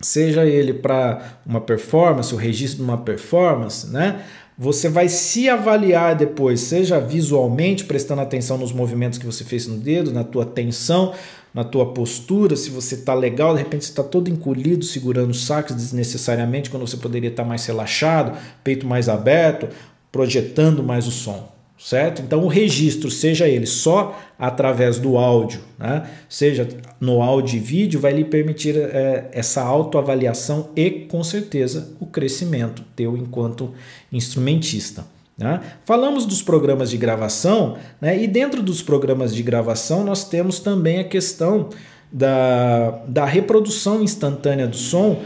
seja ele para uma performance, o registro de uma performance, né? Você vai se avaliar depois, seja visualmente, prestando atenção nos movimentos que você fez no dedo, na tua tensão, na tua postura, se você está legal, de repente você está todo encolhido, segurando os sacos desnecessariamente, quando você poderia estar tá mais relaxado, peito mais aberto, projetando mais o som certo? Então o registro, seja ele só através do áudio, né? seja no áudio e vídeo, vai lhe permitir é, essa autoavaliação e, com certeza, o crescimento teu enquanto instrumentista. Né? Falamos dos programas de gravação, né? e dentro dos programas de gravação nós temos também a questão da, da reprodução instantânea do som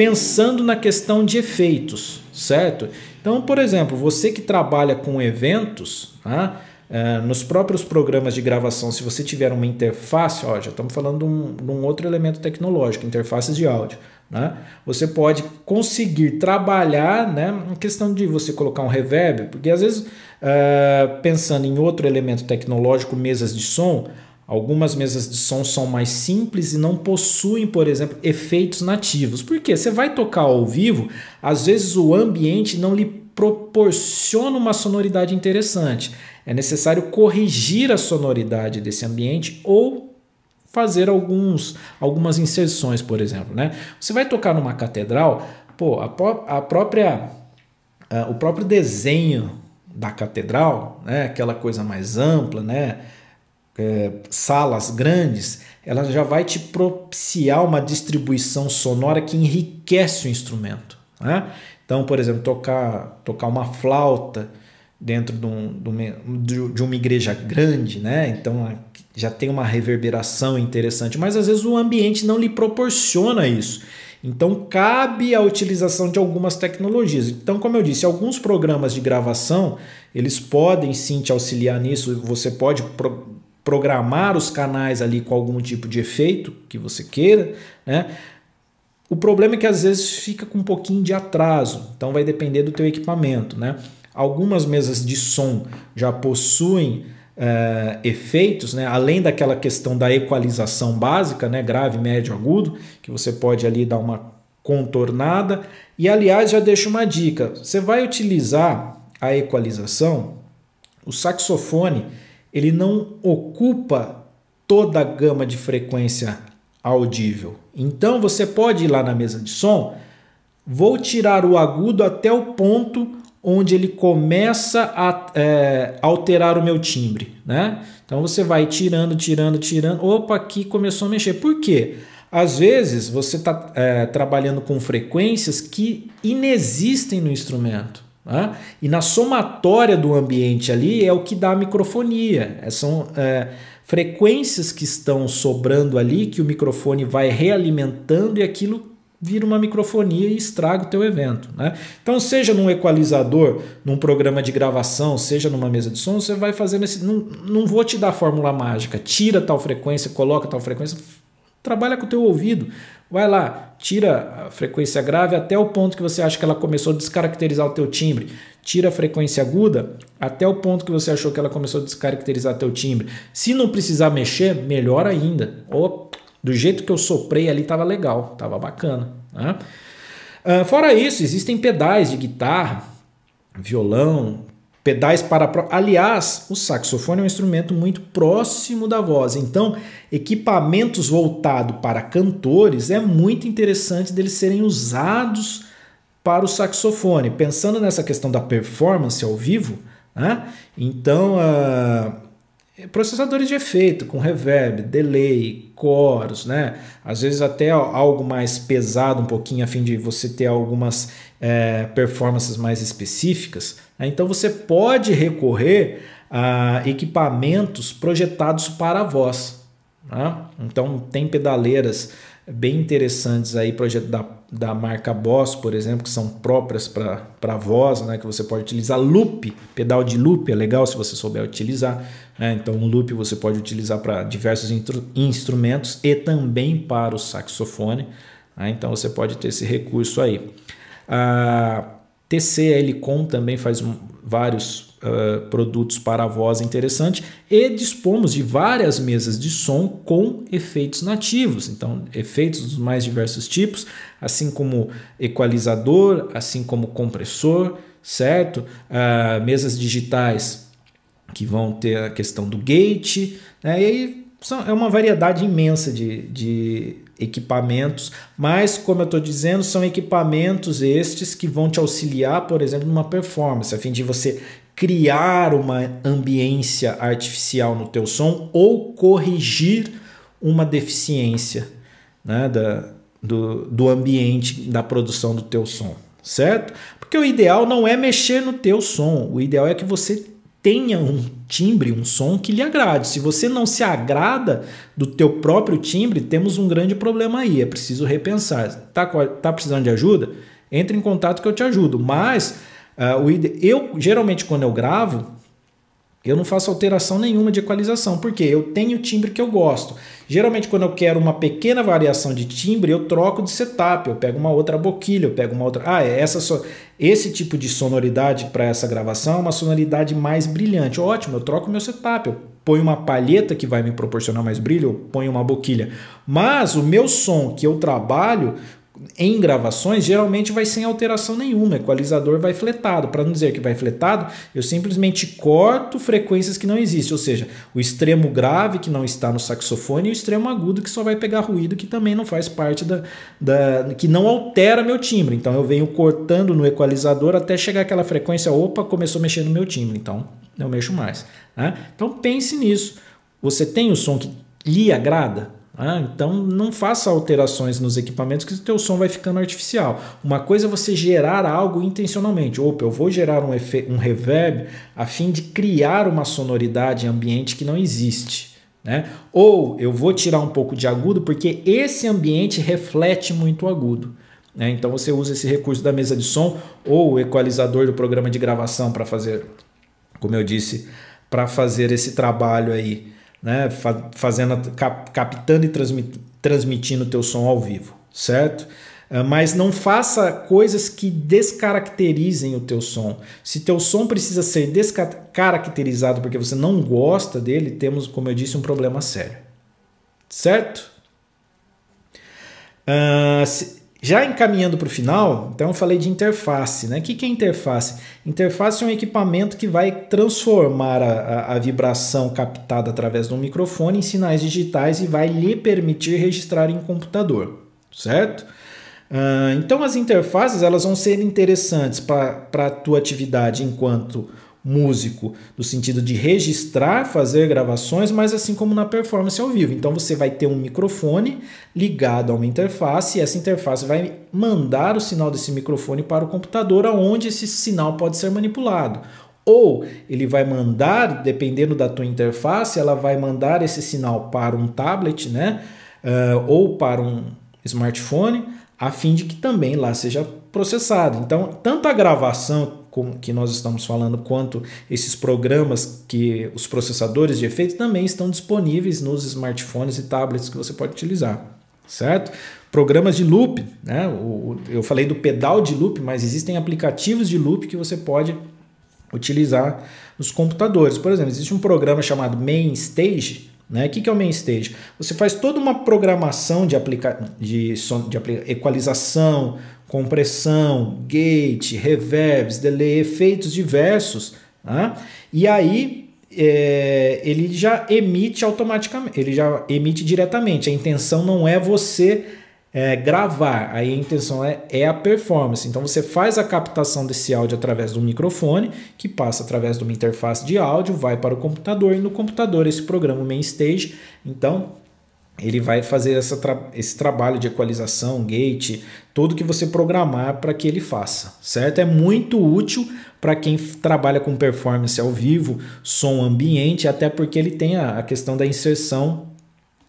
pensando na questão de efeitos, certo? Então, por exemplo, você que trabalha com eventos, né, é, nos próprios programas de gravação, se você tiver uma interface, ó, já estamos falando de um, de um outro elemento tecnológico, interfaces de áudio. Né? Você pode conseguir trabalhar né, em questão de você colocar um reverb, porque às vezes, é, pensando em outro elemento tecnológico, mesas de som, Algumas mesas de som são mais simples e não possuem, por exemplo, efeitos nativos. Porque você vai tocar ao vivo, às vezes o ambiente não lhe proporciona uma sonoridade interessante. É necessário corrigir a sonoridade desse ambiente ou fazer alguns, algumas inserções, por exemplo. Né? Você vai tocar numa catedral, pô, a, a própria, ah, o próprio desenho da catedral, né? aquela coisa mais ampla, né? é, salas grandes, ela já vai te propiciar uma distribuição sonora que enriquece o instrumento. Né? Então, por exemplo, tocar, tocar uma flauta dentro de, um, de, uma igreja grande, né? Então já tem uma reverberação interessante, mas às vezes o ambiente não lhe proporciona isso. Então cabe a utilização de algumas tecnologias. Então, como eu disse, alguns programas de gravação eles podem sim te auxiliar nisso. Você pode programar os canais ali com algum tipo de efeito que você queira, né? O problema é que às vezes fica com um pouquinho de atraso, então vai depender do teu equipamento, né? Algumas mesas de som já possuem eh, efeitos, né? além daquela questão da equalização básica, né? grave, médio, agudo, que você pode ali dar uma contornada. E aliás, já deixo uma dica: você vai utilizar a equalização, o saxofone ele não ocupa toda a gama de frequência audível. Então você pode ir lá na mesa de som, vou tirar o agudo até o ponto onde ele começa a é, alterar o meu timbre, né? Então você vai tirando, tirando, tirando. Opa, aqui começou a mexer. Por quê? Às vezes você está é, trabalhando com frequências que inexistem no instrumento. Né? E na somatória do ambiente ali é o que dá a microfonia. É, são é, frequências que estão sobrando ali que o microfone vai realimentando e aquilo vira uma microfonia e estraga o teu evento. Né? Então, seja num equalizador, num programa de gravação, seja numa mesa de som, você vai fazendo esse. Não, não vou te dar fórmula mágica, tira tal frequência, coloca tal frequência. Trabalha com o teu ouvido, Vai lá, tira a frequência grave até o ponto que você acha que ela começou a descaracterizar o teu timbre. Tira a frequência aguda até o ponto que você achou que ela começou a descaracterizar o teu timbre. Se não precisar mexer, melhor ainda. Ou do jeito que eu soprei ali estava legal, estava bacana. Né? Ah, fora isso, existem pedais de guitarra, violão, Pedais para. Aliás, o saxofone é um instrumento muito próximo da voz, então equipamentos voltados para cantores é muito interessante deles serem usados para o saxofone. Pensando nessa questão da performance ao vivo, né? então uh, processadores de efeito com reverb, delay, coros, né? às vezes até algo mais pesado, um pouquinho, a fim de você ter algumas é, performances mais específicas. Né? Então você pode recorrer a equipamentos projetados para voz. Né? Então tem pedaleiras bem interessantes aí da, da marca Boss, por exemplo, que são próprias para voz, né? que você pode utilizar. Loop, pedal de loop é legal se você souber utilizar. Né? Então um loop você pode utilizar para diversos instrumentos e também para o saxofone. Né? Então você pode ter esse recurso aí. Ah, TCLcom também faz um, vários uh, produtos para a voz interessante e dispomos de várias mesas de som com efeitos nativos, então efeitos dos mais diversos tipos, assim como equalizador, assim como compressor, certo? Uh, mesas digitais que vão ter a questão do gate, né? e aí são, é uma variedade imensa de, de equipamentos, mas como eu estou dizendo, são equipamentos estes que vão te auxiliar, por exemplo, numa performance, a fim de você criar uma ambiência artificial no teu som ou corrigir uma deficiência né, da, do, do ambiente da produção do teu som, certo? Porque o ideal não é mexer no teu som, o ideal é que você tenha um timbre, um som que lhe agrade. Se você não se agrada do teu próprio timbre, temos um grande problema aí, é preciso repensar. Tá, tá precisando de ajuda? Entre em contato que eu te ajudo. Mas uh, o ide... eu geralmente quando eu gravo, eu não faço alteração nenhuma de equalização, porque eu tenho o timbre que eu gosto. Geralmente, quando eu quero uma pequena variação de timbre, eu troco de setup, eu pego uma outra boquilha, eu pego uma outra. Ah, é, essa so... esse tipo de sonoridade para essa gravação é uma sonoridade mais brilhante. Ótimo, eu troco meu setup, eu ponho uma palheta que vai me proporcionar mais brilho, eu ponho uma boquilha. Mas o meu som que eu trabalho, em gravações, geralmente vai sem alteração nenhuma, equalizador vai fletado. Para não dizer que vai fletado, eu simplesmente corto frequências que não existem, ou seja, o extremo grave que não está no saxofone e o extremo agudo que só vai pegar ruído que também não faz parte da, da que não altera meu timbre. Então eu venho cortando no equalizador até chegar aquela frequência, opa, começou a mexer no meu timbre, então não mexo mais. Né? Então pense nisso. Você tem o som que lhe agrada? Ah, então não faça alterações nos equipamentos que o teu som vai ficando artificial. Uma coisa é você gerar algo intencionalmente. Opa, eu vou gerar um, um reverb a fim de criar uma sonoridade ambiente que não existe. Né? Ou eu vou tirar um pouco de agudo porque esse ambiente reflete muito agudo. Né? Então você usa esse recurso da mesa de som ou o equalizador do programa de gravação para fazer, como eu disse, para fazer esse trabalho aí né, fazendo, cap, captando e transmitindo o teu som ao vivo, certo? É, mas não faça coisas que descaracterizem o teu som. Se teu som precisa ser descaracterizado porque você não gosta dele, temos, como eu disse, um problema sério, certo? Uh, se, já encaminhando para o final, então eu falei de interface. Né? O que, é interface? Interface é um equipamento que vai transformar a, a, vibração captada através do microfone em sinais digitais e vai lhe permitir registrar em computador, certo? Uh, então as interfaces elas vão ser interessantes para a tua atividade enquanto músico, no sentido de registrar, fazer gravações, mas assim como na performance ao vivo. Então você vai ter um microfone ligado a uma interface e essa interface vai mandar o sinal desse microfone para o computador aonde esse sinal pode ser manipulado. Ou ele vai mandar, dependendo da tua interface, ela vai mandar esse sinal para um tablet, né? Uh, ou para um smartphone, a fim de que também lá seja processado. Então, tanto a gravação que nós estamos falando, quanto esses programas que os processadores de efeito também estão disponíveis nos smartphones e tablets que você pode utilizar, certo? Programas de loop, né? eu falei do pedal de loop, mas existem aplicativos de loop que você pode utilizar nos computadores. Por exemplo, existe um programa chamado Main Stage, né? O que, é o main stage? Você faz toda uma programação de, aplica de, de, equalização, compressão, gate, reverbs, delay, efeitos diversos. Né? E aí é, ele já emite automaticamente, ele já emite diretamente. A intenção não é você é, gravar, aí a intenção é, é a performance. Então você faz a captação desse áudio através do microfone, que passa através de uma interface de áudio, vai para o computador e no computador esse programa o Main Stage. Então ele vai fazer tra esse trabalho de equalização, gate, tudo que você programar para que ele faça, certo? É muito útil para quem trabalha com performance ao vivo, som ambiente, até porque ele tem a, a questão da inserção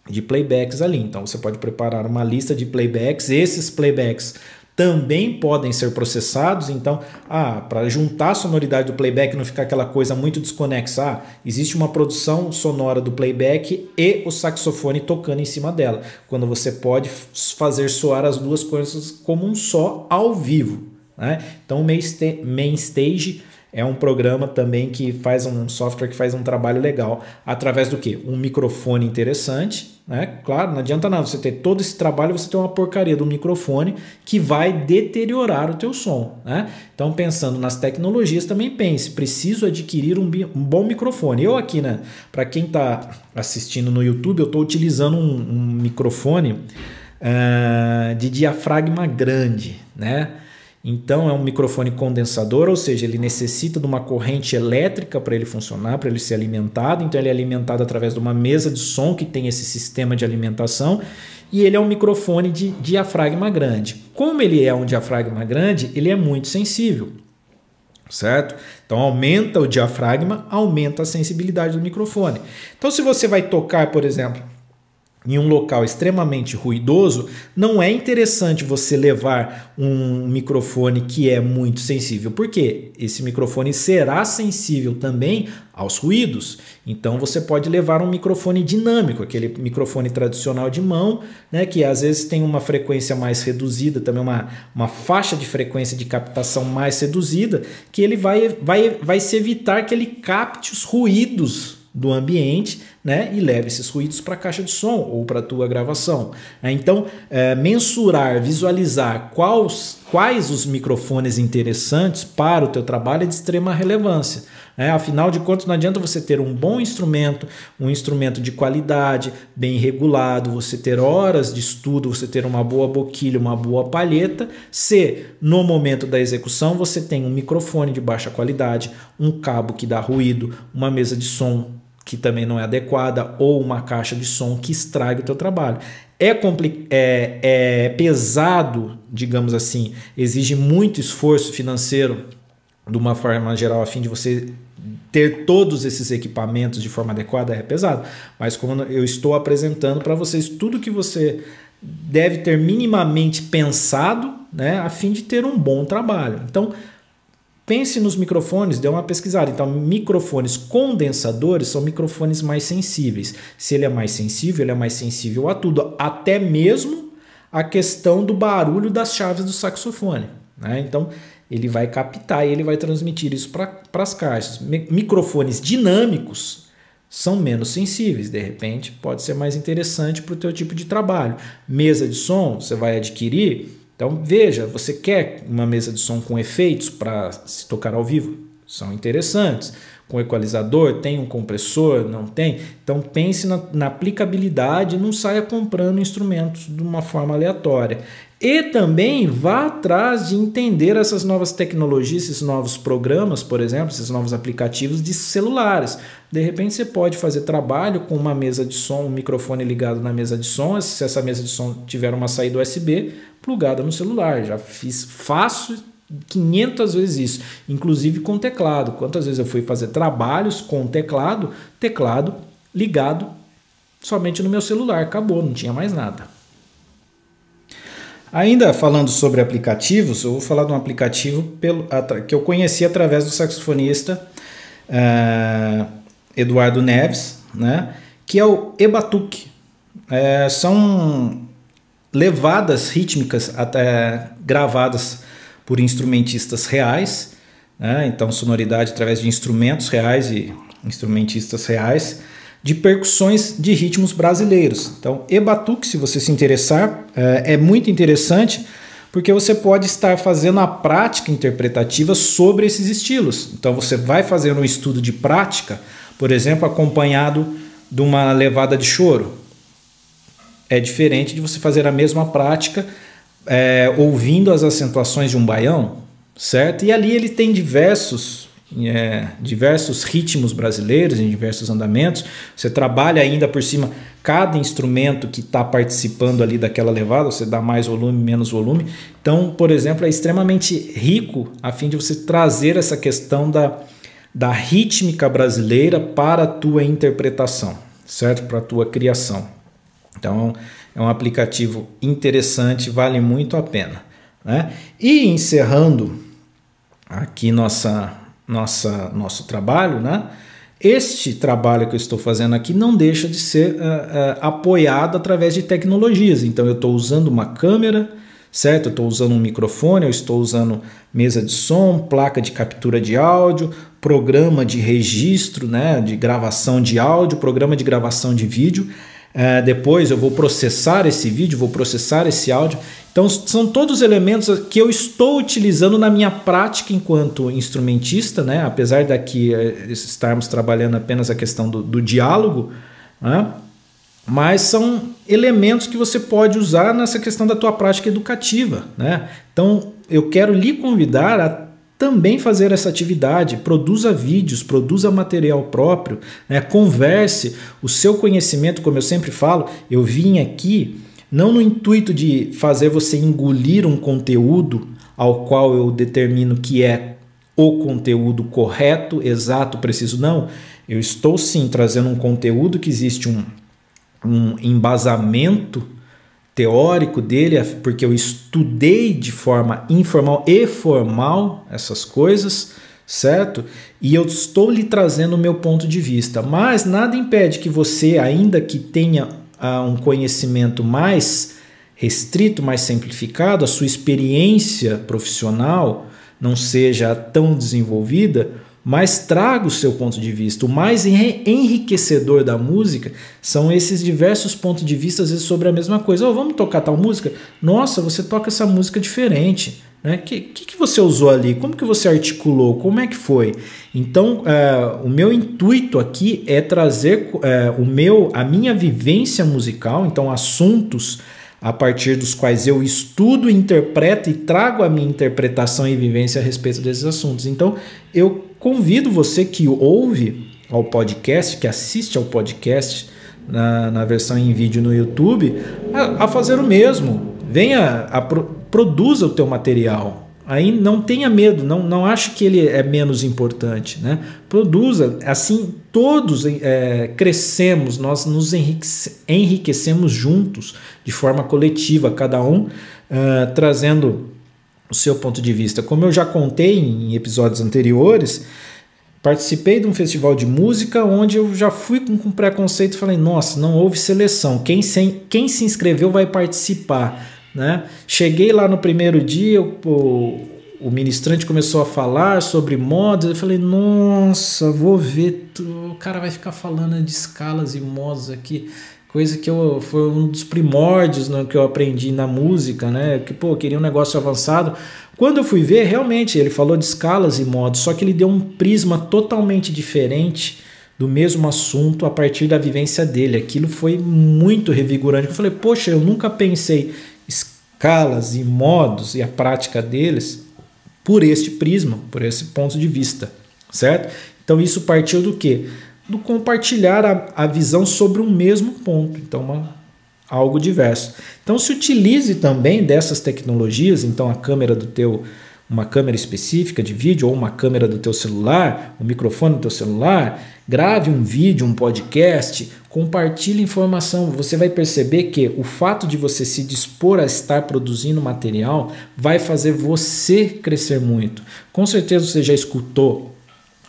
de playbacks ali. Então você pode preparar uma lista de playbacks, esses playbacks também podem ser processados. Então, ah, para juntar a sonoridade do playback não ficar aquela coisa muito desconexa, ah, existe uma produção sonora do playback e o saxofone tocando em cima dela, quando você pode fazer soar as duas coisas como um só ao vivo. Né? Então, o main stage é um programa também que faz um software que faz um trabalho legal através do que? Um microfone interessante, né? Claro, não adianta nada você ter todo esse trabalho, você ter uma porcaria do microfone que vai deteriorar o teu som, né? Então, pensando nas tecnologias, também pense, preciso adquirir um, um bom microfone. Eu aqui, né, para quem está assistindo no YouTube, eu estou utilizando um, um microfone uh, de diafragma grande, né? Então é um microfone condensador, ou seja, ele necessita de uma corrente elétrica para ele funcionar, para ele ser alimentado. Então ele é alimentado através de uma mesa de som que tem esse sistema de alimentação. E ele é um microfone de diafragma grande. Como ele é um diafragma grande, ele é muito sensível, certo? Então aumenta o diafragma, aumenta a sensibilidade do microfone. Então se você vai tocar, por exemplo, em um local extremamente ruidoso, não é interessante você levar um microfone que é muito sensível, porque esse microfone será sensível também aos ruídos. Então você pode levar um microfone dinâmico, aquele microfone tradicional de mão, né, que às vezes tem uma frequência mais reduzida, também uma, uma faixa de frequência de captação mais reduzida, que ele vai, vai, vai se evitar que ele capte os ruídos do ambiente né? E leva esses ruídos para a caixa de som ou para a tua gravação. É, então, é, mensurar, visualizar quais, quais os microfones interessantes para o teu trabalho é de extrema relevância. É, afinal de contas, não adianta você ter um bom instrumento, um instrumento de qualidade, bem regulado, você ter horas de estudo, você ter uma boa boquilha, uma boa palheta, se no momento da execução você tem um microfone de baixa qualidade, um cabo que dá ruído, uma mesa de som que também não é adequada, ou uma caixa de som que estrague o teu trabalho. É, é, é pesado, digamos assim, exige muito esforço financeiro, de uma forma geral, a fim de você ter todos esses equipamentos de forma adequada é pesado, mas quando eu estou apresentando para vocês tudo que você deve ter minimamente pensado, né, a fim de ter um bom trabalho. Então, Pense nos microfones, dê uma pesquisada. Então, microfones condensadores são microfones mais sensíveis. Se ele é mais sensível, ele é mais sensível a tudo, até mesmo a questão do barulho das chaves do saxofone. Né? Então, ele vai captar e ele vai transmitir isso para as caixas. Microfones dinâmicos são menos sensíveis, de repente pode ser mais interessante para o teu tipo de trabalho. Mesa de som, você vai adquirir então veja, você quer uma mesa de som com efeitos para se tocar ao vivo? São interessantes. Com equalizador, tem um compressor, não tem? Então pense na, na aplicabilidade, não saia comprando instrumentos de uma forma aleatória. E também vá atrás de entender essas novas tecnologias, esses novos programas, por exemplo, esses novos aplicativos de celulares. De repente você pode fazer trabalho com uma mesa de som, um microfone ligado na mesa de som, se essa mesa de som tiver uma saída USB plugada no celular. Já fiz, faço 500 vezes isso, inclusive com teclado. Quantas vezes eu fui fazer trabalhos com teclado, teclado ligado somente no meu celular, acabou, não tinha mais nada. Ainda falando sobre aplicativos, eu vou falar de um aplicativo pelo, que eu conheci através do saxofonista uh, Eduardo Neves, né, que é o Ebatuque. É, são levadas rítmicas até gravadas por instrumentistas reais, né, então sonoridade através de instrumentos reais e instrumentistas reais, de percussões de ritmos brasileiros. Então, e batuque, se você se interessar, eh, é muito interessante porque você pode estar fazendo a prática interpretativa sobre esses estilos. Então, você vai fazer um estudo de prática, por exemplo, acompanhado de uma levada de choro. É diferente de você fazer a mesma prática é, ouvindo as acentuações de um baião, certo? E ali ele tem diversos é, diversos ritmos brasileiros, em diversos andamentos. Você trabalha ainda por cima cada instrumento que está participando ali daquela levada, você dá mais volume, menos volume. Então, por exemplo, é extremamente rico a fim de você trazer essa questão da, da rítmica brasileira para a tua interpretação, certo? Para a tua criação. Então, é um aplicativo interessante, vale muito a pena. Né? E encerrando aqui nossa nossa, nosso trabalho, né? Este trabalho que eu estou fazendo aqui não deixa de ser uh, uh, apoiado através de tecnologias. Então, eu estou usando uma câmera, certo? Eu estou usando um microfone, eu estou usando mesa de som, placa de captura de áudio, programa de registro, né? De gravação de áudio, programa de gravação de vídeo. É, depois eu vou processar esse vídeo, vou processar esse áudio. Então, são todos elementos que eu estou utilizando na minha prática enquanto instrumentista, né? apesar daqui é, estarmos trabalhando apenas a questão do, do diálogo, né? mas são elementos que você pode usar nessa questão da tua prática educativa. Né? Então, eu quero lhe convidar a também fazer essa atividade, produza vídeos, produza material próprio, né? converse o seu conhecimento, como eu sempre falo, eu vim aqui não no intuito de fazer você engolir um conteúdo ao qual eu determino que é o conteúdo correto, exato, preciso, não. Eu estou sim trazendo um conteúdo que existe um, um embasamento teórico dele, é porque eu estudei de forma informal e formal essas coisas, certo? E eu estou lhe trazendo o meu ponto de vista. Mas nada impede que você, ainda que tenha ah, um conhecimento mais restrito, mais simplificado, a sua experiência profissional não seja tão desenvolvida, mas traga o seu ponto de vista. O mais enriquecedor da música são esses diversos pontos de vista, às vezes, sobre a mesma coisa. Oh, vamos tocar tal música? Nossa, você toca essa música diferente. O né? que, que, que, você usou ali? Como que você articulou? Como é que foi? Então, é, o meu intuito aqui é trazer é, o meu, a minha vivência musical, então assuntos a partir dos quais eu estudo, interpreto e trago a minha interpretação e vivência a respeito desses assuntos. Então, eu Convido você que ouve ao podcast, que assiste ao podcast na, na versão em vídeo no YouTube, a, a fazer o mesmo. Venha, a, produza o teu material. Aí não tenha medo, não, não ache que ele é menos importante. Né? Produza, assim todos é, crescemos, nós nos enriquecemos juntos, de forma coletiva, cada um uh, trazendo o seu ponto de vista. Como eu já contei em episódios anteriores, participei de um festival de música onde eu já fui com, com preconceito e falei: nossa, não houve seleção, quem se, quem se inscreveu vai participar. Né? Cheguei lá no primeiro dia, o, o ministrante começou a falar sobre modos. Eu falei: nossa, vou ver, o cara vai ficar falando de escalas e modos aqui coisa que eu foi um dos primórdios no, né, que eu aprendi na música, né? Que pô, eu queria um negócio avançado. Quando eu fui ver, realmente ele falou de escalas e modos, só que ele deu um prisma totalmente diferente do mesmo assunto a partir da vivência dele. Aquilo foi muito revigorante. Eu falei, poxa, eu nunca pensei escalas e modos e a prática deles por este prisma, por esse ponto de vista, certo? Então isso partiu do que? do compartilhar a, a visão sobre um mesmo ponto. Então, uma, algo diverso. Então, se utilize também dessas tecnologias, então a câmera do teu uma câmera específica de vídeo ou uma câmera do teu celular, o microfone do teu celular, grave um vídeo, um podcast, compartilhe informação. Você vai perceber que o fato de você se dispor a estar produzindo material vai fazer você crescer muito. Com certeza você já escutou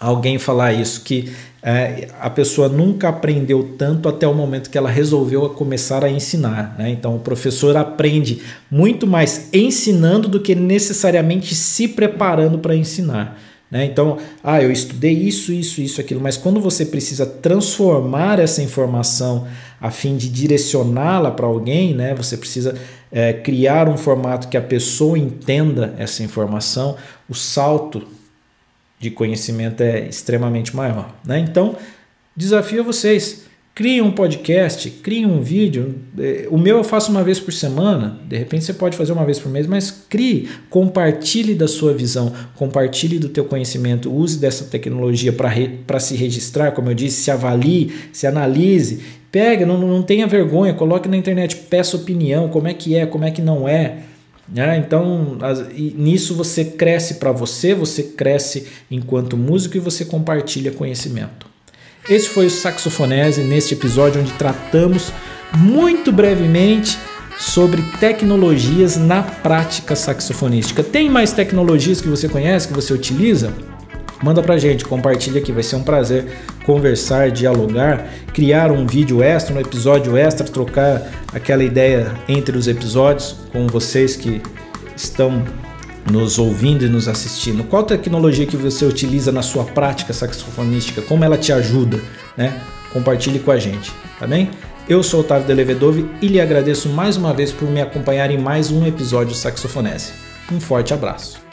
alguém falar isso, que é, a pessoa nunca aprendeu tanto até o momento que ela resolveu começar a ensinar. Né? Então, o professor aprende muito mais ensinando do que necessariamente se preparando para ensinar. Né? Então, ah, eu estudei isso, isso, isso, aquilo, mas quando você precisa transformar essa informação a fim de direcioná-la para alguém, né? você precisa é, criar um formato que a pessoa entenda essa informação, o salto de conhecimento é extremamente maior. Né? Então, desafio a vocês. Crie um podcast, crie um vídeo. É, o meu eu faço uma vez por semana, de repente você pode fazer uma vez por mês, mas crie, compartilhe da sua visão, compartilhe do teu conhecimento, use dessa tecnologia para re, se registrar, como eu disse, se avalie, se analise, pega, não, não tenha vergonha, coloque na internet, peça opinião, como é que é, como é que não é. Né? então, as, nisso você cresce para você, você cresce enquanto músico e você compartilha conhecimento. Esse foi o Saxofonese neste episódio onde tratamos muito brevemente sobre tecnologias na prática saxofonística. Tem mais tecnologias que você conhece, que você utiliza? Manda pra gente, compartilha aqui, vai ser um prazer conversar, dialogar, criar um vídeo extra, um episódio extra, trocar aquela ideia entre os episódios com vocês que estão nos ouvindo e nos assistindo. Qual tecnologia que você utiliza na sua prática saxofonística? Como ela te ajuda? Né? Compartilhe com a gente, tá bem? Eu sou Otávio Delevedove e lhe agradeço mais uma vez por me acompanhar em mais um episódio Saxofonese. Um forte abraço.